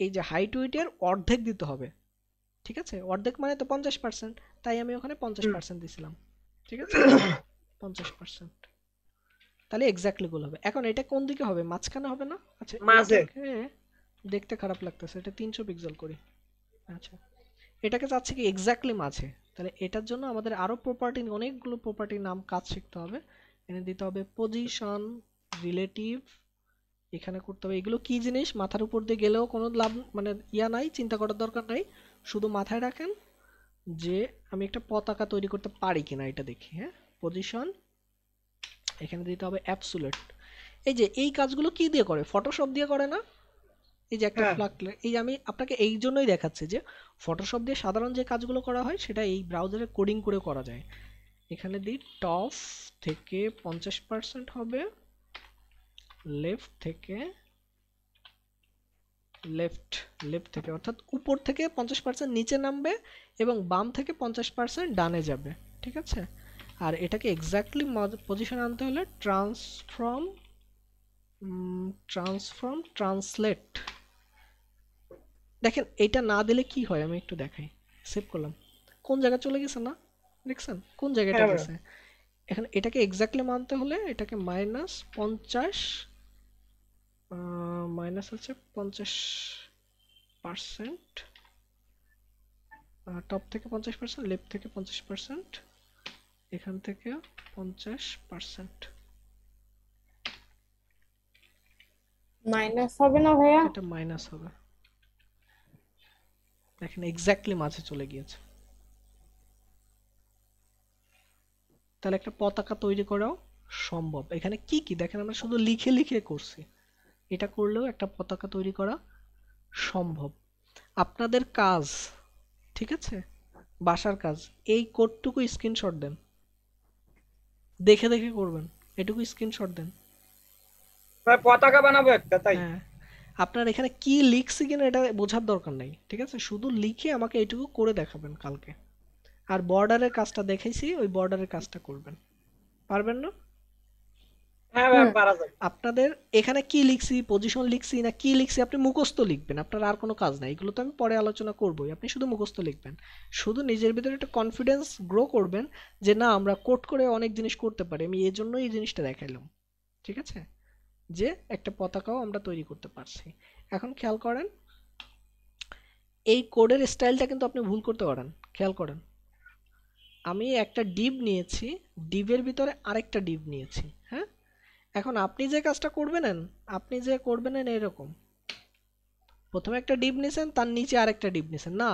এই যে হাইট উইটের অর্ধেক দিতে হবে ঠিক আছে অর্ধেক মানে তো পঞ্চাশ পার্সেন্ট তাই আমি ওখানে পঞ্চাশ পার্সেন্ট দিছিলাম ঠিক আছে পঞ্চাশ পার্সেন্ট তাহলে এক্স্যাক্টলি গোল হবে এখন এটা কোন দিকে হবে মাঝখানে হবে না আচ্ছা দেখতে খারাপ লাগতেছে এটা তিনশো পিক্সেল করি আচ্ছা এটাকে চাচ্ছি কি এক্স্যাক্টলি মাঝে তাহলে এটার জন্য আমাদের আরও প্রপার্টি অনেকগুলো প্রপার্টির নাম কাজ শিখতে হবে এনে দিতে হবে পজিশন রিলেটিভ এখানে করতে হবে এগুলো কি জিনিস মাথার উপর দিয়ে গেলেও কোনো লাভ মানে ইয়া নাই চিন্তা করার দরকার নাই শুধু মাথায় রাখেন যে আমি একটা পতাকা তৈরি করতে পারি কিনা এটা দেখি হ্যাঁ পজিশন এখানে দিতে হবে অ্যাপসুলেট এই যে এই কাজগুলো কি দিয়ে করে ফটোশপ দিয়ে করে না এই যে একটা ফ্লাকলে হ্যাঁ। এই আমি আপনাকে এই জন্যই দেখাচ্ছি যে ফটোশপ দিয়ে সাধারণ যে কাজগুলো করা হয় সেটা এই ব্রাউজারে কোডিং করে করা যায় এখানে দিই টপ থেকে পঞ্চাশ পার্সেন্ট হবে লেফট থেকে লেফট লেফট থেকে অর্থাৎ উপর থেকে পঞ্চাশ পার্সেন্ট নিচে নামবে এবং বাম থেকে পঞ্চাশ পার্সেন্ট ডানে যাবে ঠিক আছে আর এটাকে এক্স্যাক্টলি পজিশন আনতে হলে ট্রান্সফর্ম ট্রান্সফর্ম ট্রান্সলেট দেখেন এটা না দিলে কি হয় আমি একটু দেখাই সেভ করলাম কোন জায়গা চলে গেছে না দেখছেন কোন জায়গাটা হ্যাঁ, গেছে এখন এটাকে এক্স্যাক্টলি মানতে হলে এটাকে মাইনাস পঞ্চাশ মাইনাস হচ্ছে পঞ্চাশ পার্সেন্ট টপ থেকে পঞ্চাশ পার্সেন্ট লেফট থেকে পঞ্চাশ পার্সেন্ট এখান থেকে পঞ্চাশ পার্সেন্ট মাইনাস হবে না ভাইয়া এটা মাইনাস হবে দেখেন এক্স্যাক্টলি মাঝে চলে গিয়েছে তাহলে একটা পতাকা তৈরি করাও সম্ভব এখানে কি কি দেখেন আমরা শুধু লিখে লিখে করছি এটা করলেও একটা পতাকা তৈরি করা সম্ভব আপনাদের কাজ ঠিক আছে বাসার কাজ এই কোডটুকু স্ক্রিনশট দেন দেখে দেখে করবেন এটুকু স্ক্রিনশট দেন পতাকা বানাবো একটা তাই হ্যাঁ আপনার এখানে কি লিখছি কিনা এটা বোঝার দরকার নাই ঠিক আছে শুধু লিখে আমাকে এইটুকু করে দেখাবেন কালকে আর বর্ডারের কাজটা দেখাইছি ওই বর্ডারের কাজটা করবেন পারবেন না হ্যাঁ, আপনাদের এখানে কি লিখছি পজিশন লিখছি না কি লিখছি আপনি মুখস্থ লিখবেন আপনার আর কোনো কাজ নাই এগুলো তো আমি পরে আলোচনা করবোই আপনি শুধু মুখস্থ লিখবেন শুধু নিজের ভিতরে একটা কনফিডেন্স গ্রো করবেন যে না আমরা কোট করে অনেক জিনিস করতে পারি আমি এই জন্যই এই জিনিসটা দেখাইলাম ঠিক আছে যে একটা পতাকাও আমরা তৈরি করতে পারছি এখন খেয়াল করেন এই কোডের স্টাইলটা কিন্তু আপনি ভুল করতে পারেন খেয়াল করেন আমি একটা ডিপ নিয়েছি ডিপের ভিতরে আরেকটা ডিপ নিয়েছি হ্যাঁ এখন আপনি যে কাজটা করবেন আপনি যে করবেন এরকম প্রথমে একটা ডিপ নিয়েছেন তার নিচে আরেকটা ডিপ নিয়েছেন না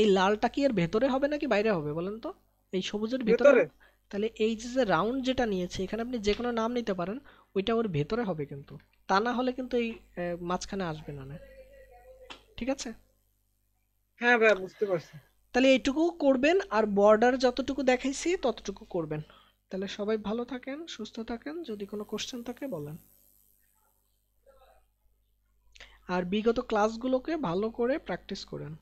এই লালটা কি এর ভেতরে হবে নাকি বাইরে হবে বলেন তো এই সবুজের ভেতরে তাহলে এই যে রাউন্ড যেটা নিয়েছে এখানে আপনি যে কোনো নাম নিতে পারেন ওইটা ওর ভেতরে হবে কিন্তু তা না হলে কিন্তু এই মাঝখানে আসবে না ঠিক আছে হ্যাঁ ভাই বুঝতে পারছি তাহলে এইটুকু করবেন আর বর্ডার যতটুকু দেখাইছি ততটুকু করবেন তাহলে সবাই ভালো থাকেন সুস্থ থাকেন যদি কোনো কোশ্চেন থাকে বলেন আর বিগত ক্লাসগুলোকে ভালো করে প্র্যাকটিস করেন